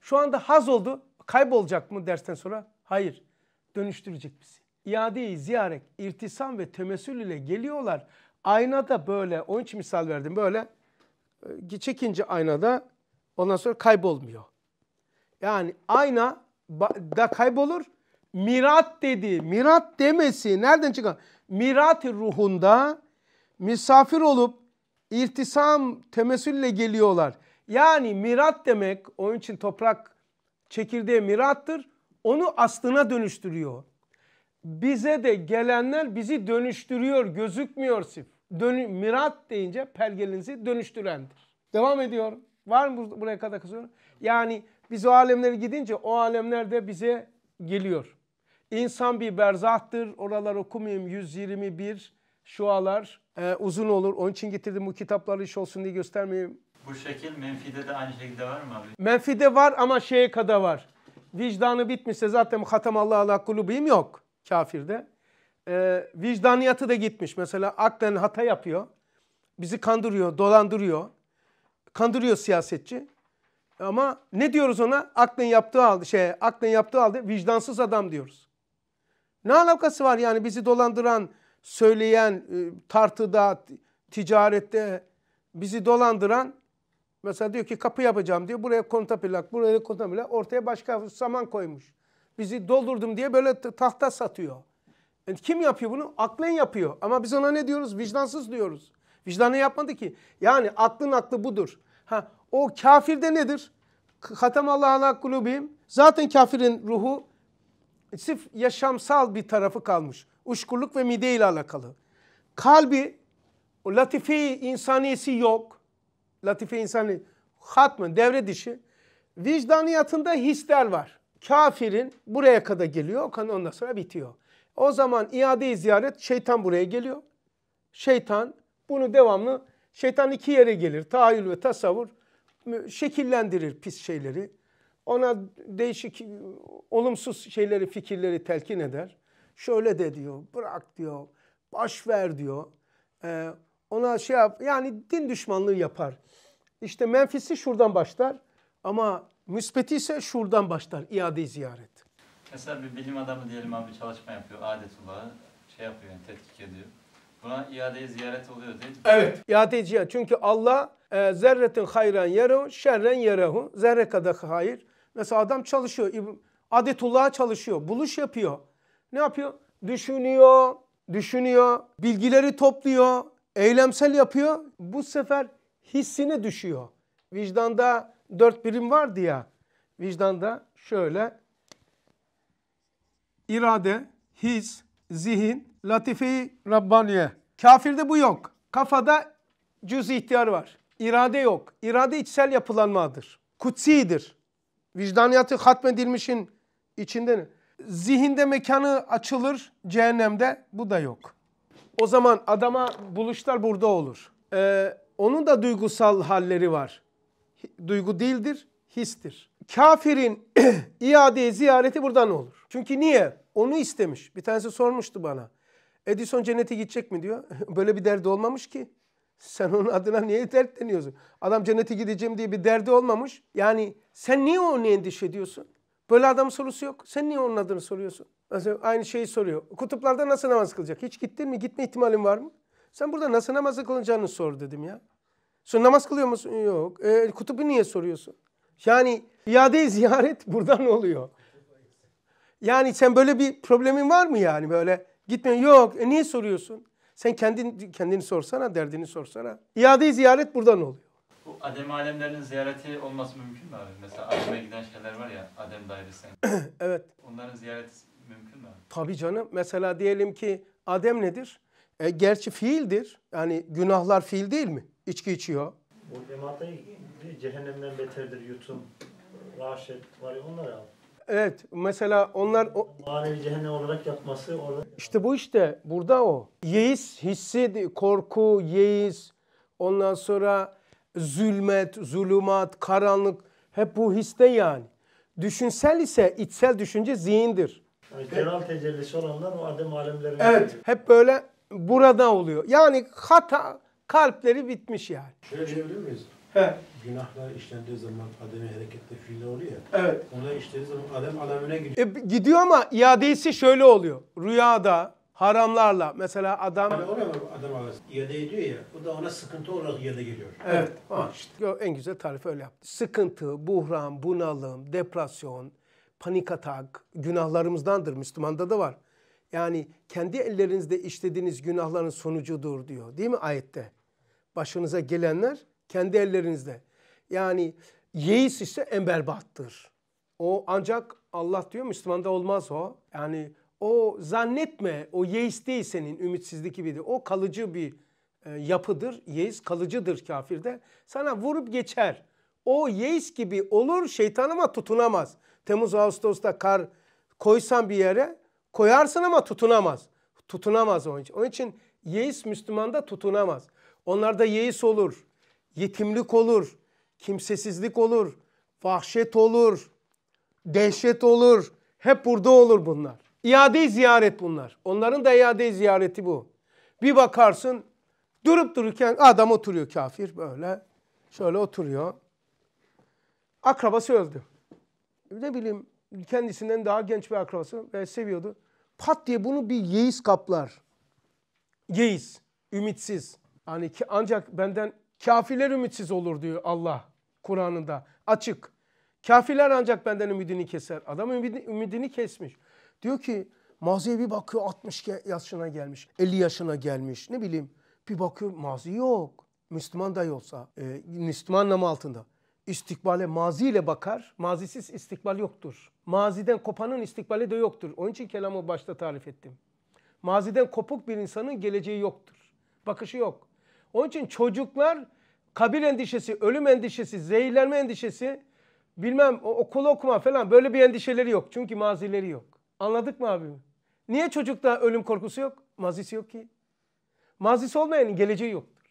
Şu anda haz oldu kaybolacak mı dersten sonra hayır dönüştürecek bizi. i ziyaret, irtisam ve temessül ile geliyorlar. Aynada böyle, onun için misal verdim böyle ee, çekince aynada ondan sonra kaybolmuyor. Yani ayna da kaybolur. Mirat dedi. Mirat demesi nereden çıkan? mirat ruhunda misafir olup irtisam temessülle geliyorlar. Yani mirat demek onun için toprak çekirdeği mirattır. Onu aslına dönüştürüyor. Bize de gelenler bizi dönüştürüyor, gözükmüyor sif dönü, mirat deyince pelgelinizi dönüştürendir. Devam ediyorum. Var mı buraya kadar kızıyorum? Yani biz o alemlere gidince o alemler de bize geliyor. İnsan bir berzahtır. Oralar okumayayım. 121 şualar e, uzun olur. Onun için getirdim bu kitapları iş olsun diye göstermeyeyim. Bu şekil menfide de aynı şekilde var mı abi? Menfide var ama şeye kadar var. Vicdanı bitmişse zaten hatam Allah Allah kulubim yok kafirde e, vicdaniyatı da gitmiş. Mesela aklen hata yapıyor. Bizi kandırıyor, dolandırıyor. Kandırıyor siyasetçi. Ama ne diyoruz ona? aklın yaptığı halde, şey, aklın yaptığı halde vicdansız adam diyoruz. Ne alakası var yani bizi dolandıran, söyleyen, e, tartıda, ticarette bizi dolandıran mesela diyor ki kapı yapacağım diyor. Buraya konta plak, buraya konta plak. Ortaya başka saman koymuş. Bizi doldurdum diye böyle tahta satıyor. Yani e, kim yapıyor bunu? Aklın yapıyor. Ama biz ona ne diyoruz? Vicdansız diyoruz. Vicdanı yapmadı ki. Yani aklın aklı budur. Ha, o kafir de nedir? Hatem Allah ala kulubim. Zaten kafirin ruhu e, sırf yaşamsal bir tarafı kalmış. Uşkurluk ve mide ile alakalı. Kalbi, o latife insaniyesi yok. Latife insani hatmı, devre dışı. Vicdaniyatında hisler var. Kafirin buraya kadar geliyor, ondan sonra bitiyor. O zaman iade-i ziyaret şeytan buraya geliyor. Şeytan bunu devamlı şeytan iki yere gelir. Tahayyül ve tasavvur şekillendirir pis şeyleri. Ona değişik olumsuz şeyleri, fikirleri telkin eder. Şöyle de diyor, bırak diyor, baş ver diyor. Ee, ona şey yap, yani din düşmanlığı yapar. İşte menfisi şuradan başlar ama müspeti ise şuradan başlar iade ziyaret. Mesela bir bilim adamı diyelim abi çalışma yapıyor, adetullah şey yapıyor, yani tetkik ediyor. Buna iadeye ziyaret oluyor değil mi? Evet. iade ziyaret. Çünkü Allah e, zerretin hayran yerehu, şerren yerehu. Zerre kadar hayır. Mesela adam çalışıyor. Adetullah'a çalışıyor. Buluş yapıyor. Ne yapıyor? Düşünüyor, düşünüyor, bilgileri topluyor, eylemsel yapıyor. Bu sefer hissine düşüyor. Vicdanda dört birim vardı ya. Vicdanda şöyle irade, his, zihin, latife-i Rabbaniye. Kafirde bu yok. Kafada cüz ihtiyar var. İrade yok. İrade içsel yapılanmadır. Kutsidir. Vicdaniyatı hatmedilmişin içinde ne? Zihinde mekanı açılır cehennemde. Bu da yok. O zaman adama buluşlar burada olur. Ee, onun da duygusal halleri var. Duygu değildir, histir. Kafirin iadeyi ziyareti buradan olur. Çünkü niye? Onu istemiş. Bir tanesi sormuştu bana. Edison cennete gidecek mi diyor. Böyle bir derdi olmamış ki. Sen onun adına niye dertleniyorsun? Adam cennete gideceğim diye bir derdi olmamış. Yani sen niye onu endişe ediyorsun? Böyle adam sorusu yok. Sen niye onun adını soruyorsun? Mesela aynı şeyi soruyor. Kutuplarda nasıl namaz kılacak? Hiç gittin mi? Gitme ihtimalin var mı? Sen burada nasıl namaz kılacağını sor dedim ya. Sen namaz kılıyor musun? Yok. E, kutubu niye soruyorsun? Yani iade ziyaret buradan oluyor. Yani sen böyle bir problemin var mı yani böyle? gitme yok. E niye soruyorsun? Sen kendin kendini sorsana, derdini sorsana. İade ziyaret buradan oluyor. Bu Adem alemlerinin ziyareti olması mümkün mü abi? Mesela Adem'e giden şeyler var ya, Adem dairesi. evet. Onların ziyareti mümkün mü abi? Tabii canım. Mesela diyelim ki Adem nedir? E, gerçi fiildir. Yani günahlar fiil değil mi? İçki içiyor. O cemaatayı cehennemden beterdir. Yutun, raşet var ya onlar abi. Evet mesela onlar... O... Manevi cehennem olarak yapması orada... İşte bu işte burada o. Yeis hissi, korku, yeis, ondan sonra zulmet, zulümat, karanlık hep bu histe yani. Düşünsel ise içsel düşünce zihindir. Yani celal tecellisi olanlar o adem alemlerine... Evet geliyor. hep böyle burada oluyor. Yani hata kalpleri bitmiş yani. Şöyle diyebilir miyiz? He. Günahlar işlendiği zaman Adem'i harekette fiiller oluyor ya. Evet. Onlar işlediği zaman Adem alemine gidiyor. E, gidiyor ama iadesi şöyle oluyor. Rüyada haramlarla mesela adam... Adam oluyor mu adam arası? İade ediyor ya. Bu da ona sıkıntı olarak iade geliyor. Evet. Ha, işte. en güzel tarif öyle yaptı. Sıkıntı, buhran, bunalım, depresyon, panik atak günahlarımızdandır. Müslümanda da var. Yani kendi ellerinizde işlediğiniz günahların sonucudur diyor. Değil mi ayette? Başınıza gelenler kendi ellerinizde. Yani yeis ise embelbahtır. O ancak Allah diyor Müslümanda olmaz o. Yani o zannetme o yeis değil senin ümitsizlik gibidir. O kalıcı bir e, yapıdır. Yeis kalıcıdır kafirde. Sana vurup geçer. O yeis gibi olur şeytan ama tutunamaz. Temmuz Ağustos'ta kar koysan bir yere koyarsın ama tutunamaz. Tutunamaz onun için. Onun için yeis Müslümanda tutunamaz. Onlarda yeis olur yetimlik olur, kimsesizlik olur, vahşet olur, dehşet olur. Hep burada olur bunlar. İade ziyaret bunlar. Onların da iade ziyareti bu. Bir bakarsın durup dururken adam oturuyor kafir böyle. Şöyle oturuyor. Akrabası öldü. Ne bileyim kendisinden daha genç bir akrabası ve seviyordu. Pat diye bunu bir yeis kaplar. Yeis, ümitsiz. Yani ki ancak benden Kafirler ümitsiz olur diyor Allah Kur'an'ında açık. Kafirler ancak benden ümidini keser. Adam ümidini, kesmiş. Diyor ki maziye bir bakıyor 60 yaşına gelmiş, 50 yaşına gelmiş ne bileyim. Bir bakıyor mazi yok. Müslüman da olsa, e, Müslüman namı altında. İstikbale maziyle bakar, mazisiz istikbal yoktur. Maziden kopanın istikbali de yoktur. Onun için kelamı başta tarif ettim. Maziden kopuk bir insanın geleceği yoktur. Bakışı yok. Onun için çocuklar kabir endişesi, ölüm endişesi, zehirlenme endişesi, bilmem okul okuma falan böyle bir endişeleri yok. Çünkü mazileri yok. Anladık mı abim? Niye çocukta ölüm korkusu yok? Mazisi yok ki. Mazisi olmayanın geleceği yoktur.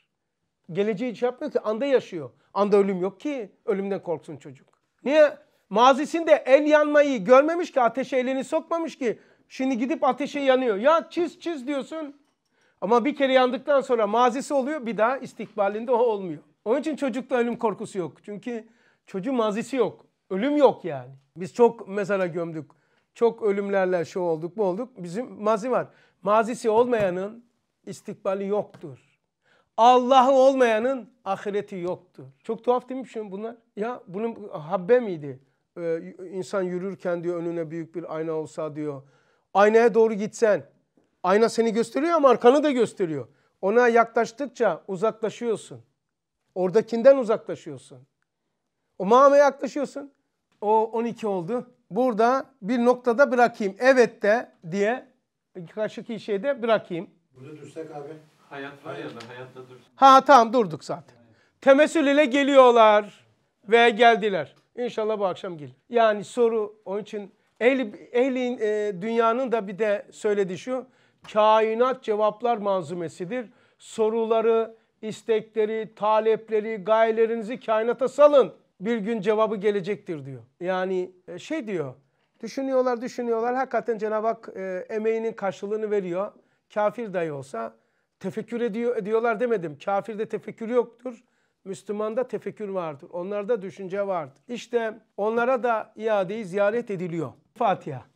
Geleceği hiç yapmıyor ki. Anda yaşıyor. Anda ölüm yok ki. Ölümden korksun çocuk. Niye? Mazisinde el yanmayı görmemiş ki ateşe elini sokmamış ki. Şimdi gidip ateşe yanıyor. Ya çiz çiz diyorsun. Ama bir kere yandıktan sonra mazisi oluyor bir daha istikbalinde o olmuyor. Onun için çocukta ölüm korkusu yok. Çünkü çocuğun mazisi yok. Ölüm yok yani. Biz çok mezara gömdük. Çok ölümlerle şu olduk bu olduk. Bizim mazi var. Mazisi olmayanın istikbali yoktur. Allah'ı olmayanın ahireti yoktur. Çok tuhaf değil mi şimdi bunlar? Ya bunun habbe miydi? Ee, insan yürürken diyor önüne büyük bir ayna olsa diyor. Aynaya doğru gitsen Ayna seni gösteriyor ama arkanı da gösteriyor. Ona yaklaştıkça uzaklaşıyorsun. Oradakinden uzaklaşıyorsun. O mağama yaklaşıyorsun. O 12 oldu. Burada bir noktada bırakayım. Evet de diye karşıki şeyde bırakayım. Burada dursak abi. Hayat var ya da hayatta dursun. Ha tamam durduk zaten. Temessül ile geliyorlar ve geldiler. İnşallah bu akşam gelir. Yani soru onun için ehli, ehli e, dünyanın da bir de söylediği şu kainat cevaplar manzumesidir. Soruları, istekleri, talepleri, gayelerinizi kainata salın. Bir gün cevabı gelecektir diyor. Yani e, şey diyor, düşünüyorlar düşünüyorlar. Hakikaten Cenab-ı Hak e, emeğinin karşılığını veriyor. Kafir dahi olsa tefekkür ediyor, ediyorlar demedim. Kafirde tefekkür yoktur. Müslümanda tefekkür vardır. Onlarda düşünce vardır. İşte onlara da iadeyi ziyaret ediliyor. Fatiha.